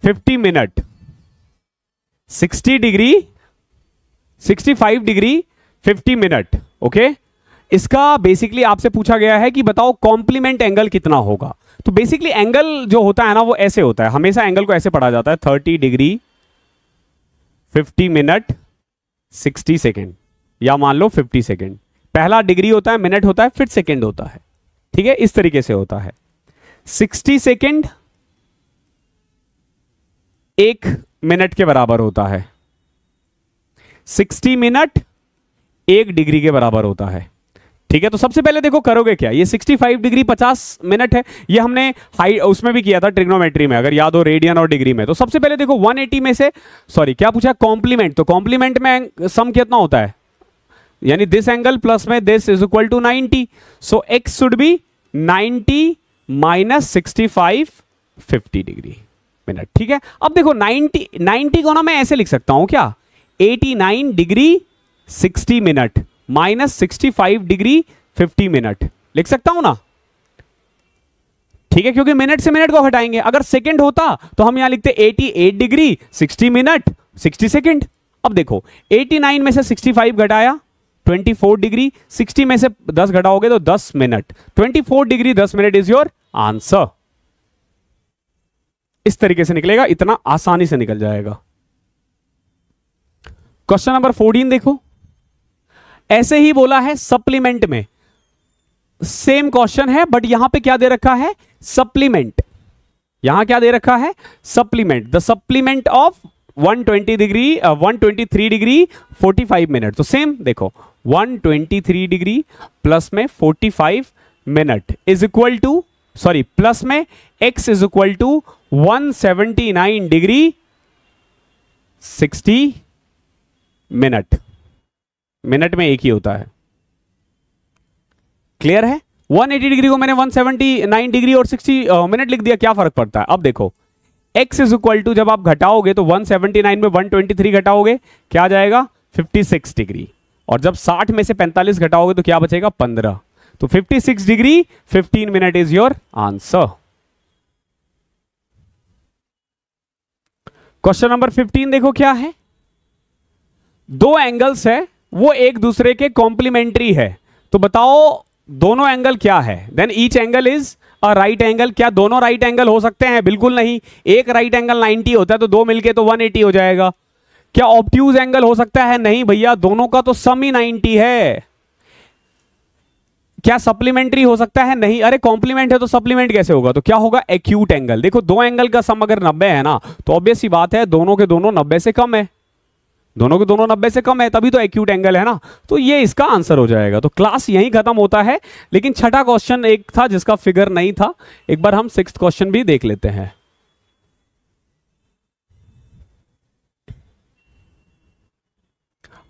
50 minute 60 degree 65 degree 50 minute okay इसका बेसिकली आपसे पूछा गया है कि बताओ कॉम्प्लीमेंट एंगल कितना होगा तो बेसिकली एंगल जो होता है ना वो ऐसे होता है हमेशा एंगल को ऐसे पढ़ा जाता है 30 डिग्री 50 मिनट 60 सेकेंड या मान लो 50 सेकेंड पहला डिग्री होता है मिनट होता है फिर सेकेंड होता है ठीक है इस तरीके से होता है 60 सेकेंड एक मिनट के बराबर होता है 60 मिनट एक डिग्री के बराबर होता है ठीक है तो सबसे पहले देखो करोगे क्या ये 65 डिग्री 50 मिनट है ये हमने हाई उसमें भी किया था ट्रिग्नोमेट्री में अगर याद हो रेडियन और डिग्री में तो सबसे पहले देखो 180 में से सॉरी क्या पूछा कॉम्प्लीमेंट तो कॉम्प्लीमेंट में सम कितना होता है यानी दिस एंगल प्लस में this is equal to ninety so x should be ninety minus sixty fifty degree minute ठीक है अब देखो नाइनटी नाइनटी को ना मैं ऐसे लिख सकता हूं क्या eighty degree sixty minute minus sixty five degree fifty minute लिख सकता हूं ना ठीक है क्योंकि मिनट से मिनट को हटाएंगे अगर सेकंड होता तो हम यहां लिखते 88 डिग्री 60 मिनट 60 सेकंड अब देखो 89 में से 65 घटाया 24 डिग्री 60 में से 10 घटाओगे तो 10 minute 24 degree 10 minute is your answer इस तरीके से निकलेगा इतना आसानी से निकल जाएगा क्वेश्चन नंबर 14 देखो ऐसे ही बोला है सप्लीमेंट में सेम क्वेश्चन है बट यहां पे क्या दे रखा है सप्लीमेंट यहां क्या दे रखा है supplement the supplement of 120 degree uh, 123 degree 45 minute तो सेम देखो 123 डिग्री प्लस में 45 minute is equal to sorry plus में x is equal to 179 degree 60 minute minute में एक ही होता है क्लियर है 180 डिग्री को मैंने 179 डिग्री और 60 मिनट लिख दिया क्या फर्क पड़ता है अब देखो x इज इक्वल टू जब आप घटाओगे तो 179 में 123 घटाओगे क्या जाएगा 56 डिग्री और जब 60 में से 45 घटाओगे तो क्या बचेगा 15 तो 56 degree 15 minute is your answer question number 15 देखो क्या है दो एंगल्स है वो एक दूसरे के कॉम्प्लीमेंट्री है तो बताओ दोनों एंगल क्या है then each angle is a right angle क्या दोनों राइट एंगल हो सकते हैं बिल्कुल नहीं एक राइट एंगल 90 होता है तो दो मिलके तो 180 हो जाएगा क्या ऑप्ट्यूज एंगल हो सकता है नहीं भैया दोनों का तो सम ही 90 है क्या सप्लीमेंट्री हो सकता है नहीं अरे कॉम्प्लीमेंट है तो सप्लीमेंट कैसे होगा तो क्या होगा एक्यूट एंगल देखो दो एंगल का सम अगर नब्बे है ना तो ऑब्वियस ही बात है दोनों के दोनों नब्बे से कम है दोनों के दोनों नब्बे से कम है तभी तो एक्यूट एंगल है ना तो ये इसका आंसर हो जाएगा तो क्लास यहीं खत्म होता है लेकिन छठा क्वेश्चन एक था जिसका फिगर नहीं था एक बार हम सिक्स क्वेश्चन भी देख लेते हैं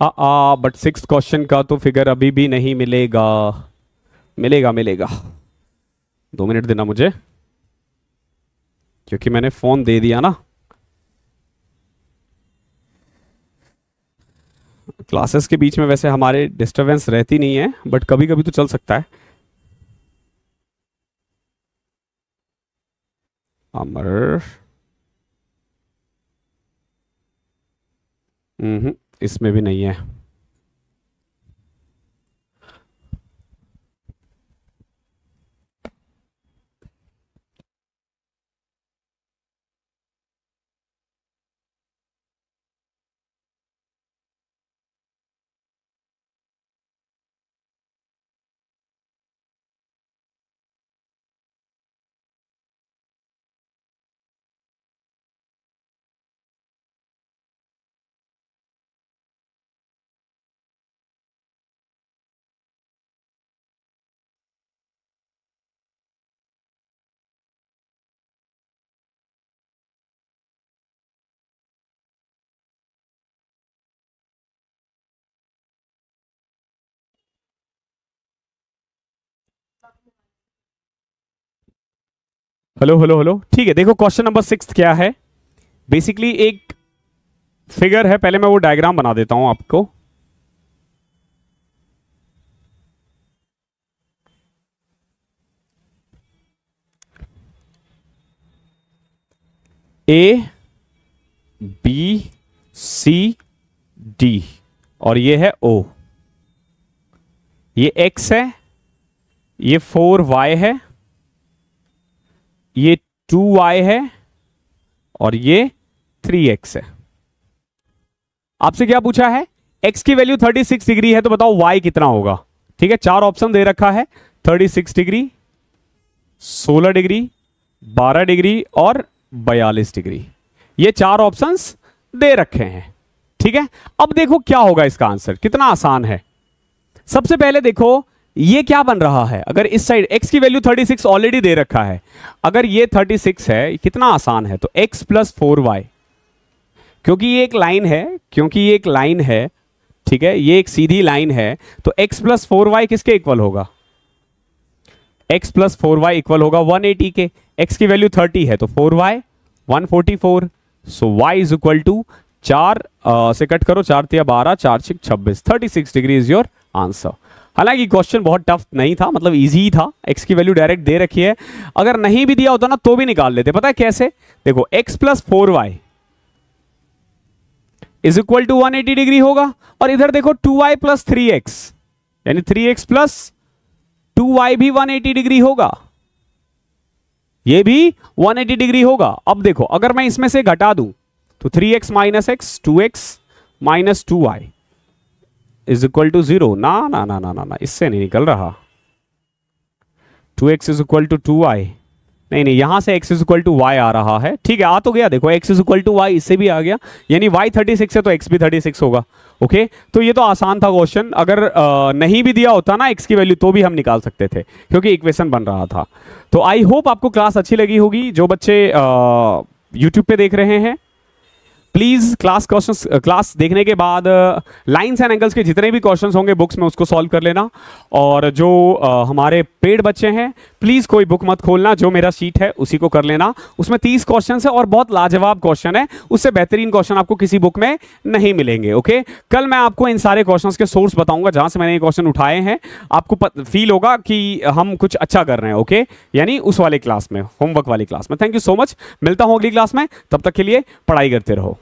आ, आ बट सिक्स क्वेश्चन का तो फिगर अभी भी नहीं मिलेगा मिलेगा मिलेगा दो मिनट देना मुझे क्योंकि मैंने फोन दे दिया ना क्लासेस के बीच में वैसे हमारे डिस्टरबेंस रहती नहीं है बट कभी कभी तो चल सकता है अमर हम्म इसमें भी नहीं है हेलो हेलो हेलो ठीक है देखो क्वेश्चन नंबर सिक्स क्या है बेसिकली एक फिगर है पहले मैं वो डायग्राम बना देता हूं आपको ए बी सी डी और ये है ओ ये एक्स है ये फोर वाई है ये टू वाई है और ये थ्री एक्स है आपसे क्या पूछा है एक्स की वैल्यू थर्टी सिक्स डिग्री है तो बताओ वाई कितना होगा ठीक है चार ऑप्शन दे रखा है थर्टी सिक्स डिग्री सोलह डिग्री बारह डिग्री और बयालीस डिग्री ये चार ऑप्शंस दे रखे हैं ठीक है अब देखो क्या होगा इसका आंसर कितना आसान है सबसे पहले देखो ये क्या बन रहा है अगर इस साइड x की वैल्यू 36 ऑलरेडी दे रखा है अगर ये 36 है कितना आसान है तो x प्लस फोर वाई क्योंकि ये एक लाइन है क्योंकि ये एक लाइन है ठीक है ये एक सीधी लाइन है तो x प्लस फोर वाई किसके इक्वल होगा x प्लस फोर वाई इक्वल होगा 180 के x की वैल्यू 30 है तो 4y y one forty four so y is equal to चार से कट करो चार तिया बारह चार छिक छब्बीस thirty six degree is your answer हालांकि क्वेश्चन बहुत टफ नहीं था मतलब इजी ही था एक्स की वैल्यू डायरेक्ट दे रखी है अगर नहीं भी दिया होता ना तो भी निकाल लेते पता है कैसे देखो x plus four y is equal to one eighty degree होगा और इधर देखो two y plus three x यानी three x plus two y भी वन एटी डिग्री होगा ये भी वन एटी डिग्री होगा अब देखो अगर मैं इसमें से घटा दूं तो three x minus x two x minus two y is equal to zero ना ना ना ना ना ना इससे नहीं निकल रहा two x is equal to two two y नहीं यहां से x is equal to y आ रहा है ठीक है आ तो गया देखो x is equal to y इससे भी आ गया यानी y 36 है तो x भी 36 होगा ओके तो ये तो आसान था क्वेश्चन अगर आ, नहीं भी दिया होता ना x की वैल्यू तो भी हम निकाल सकते थे क्योंकि इक्वेशन बन रहा था तो आई होप आपको क्लास अच्छी लगी होगी जो बच्चे यूट्यूब पे देख रहे हैं प्लीज़ क्लास क्वेश्चन क्लास देखने के बाद लाइन्स एंड एंगल्स के जितने भी क्वेश्चन होंगे बुक्स में उसको सॉल्व कर लेना और जो uh, हमारे पेड बच्चे हैं प्लीज़ कोई बुक मत खोलना जो मेरा शीट है उसी को कर लेना उसमें तीस क्वेश्चन है और बहुत लाजवाब क्वेश्चन है उससे बेहतरीन क्वेश्चन आपको किसी बुक में नहीं मिलेंगे ओके कल मैं आपको इन सारे क्वेश्चन के सोर्स बताऊंगा जहाँ से मैंने ये क्वेश्चन उठाए हैं आपको फील होगा कि हम कुछ अच्छा कर रहे हैं ओके यानी उस वाले क्लास में होमवर्क वाली क्लास में थैंक यू सो मच मिलता हूँ अगली क्लास में तब तक के लिए पढ़ाई करते रहो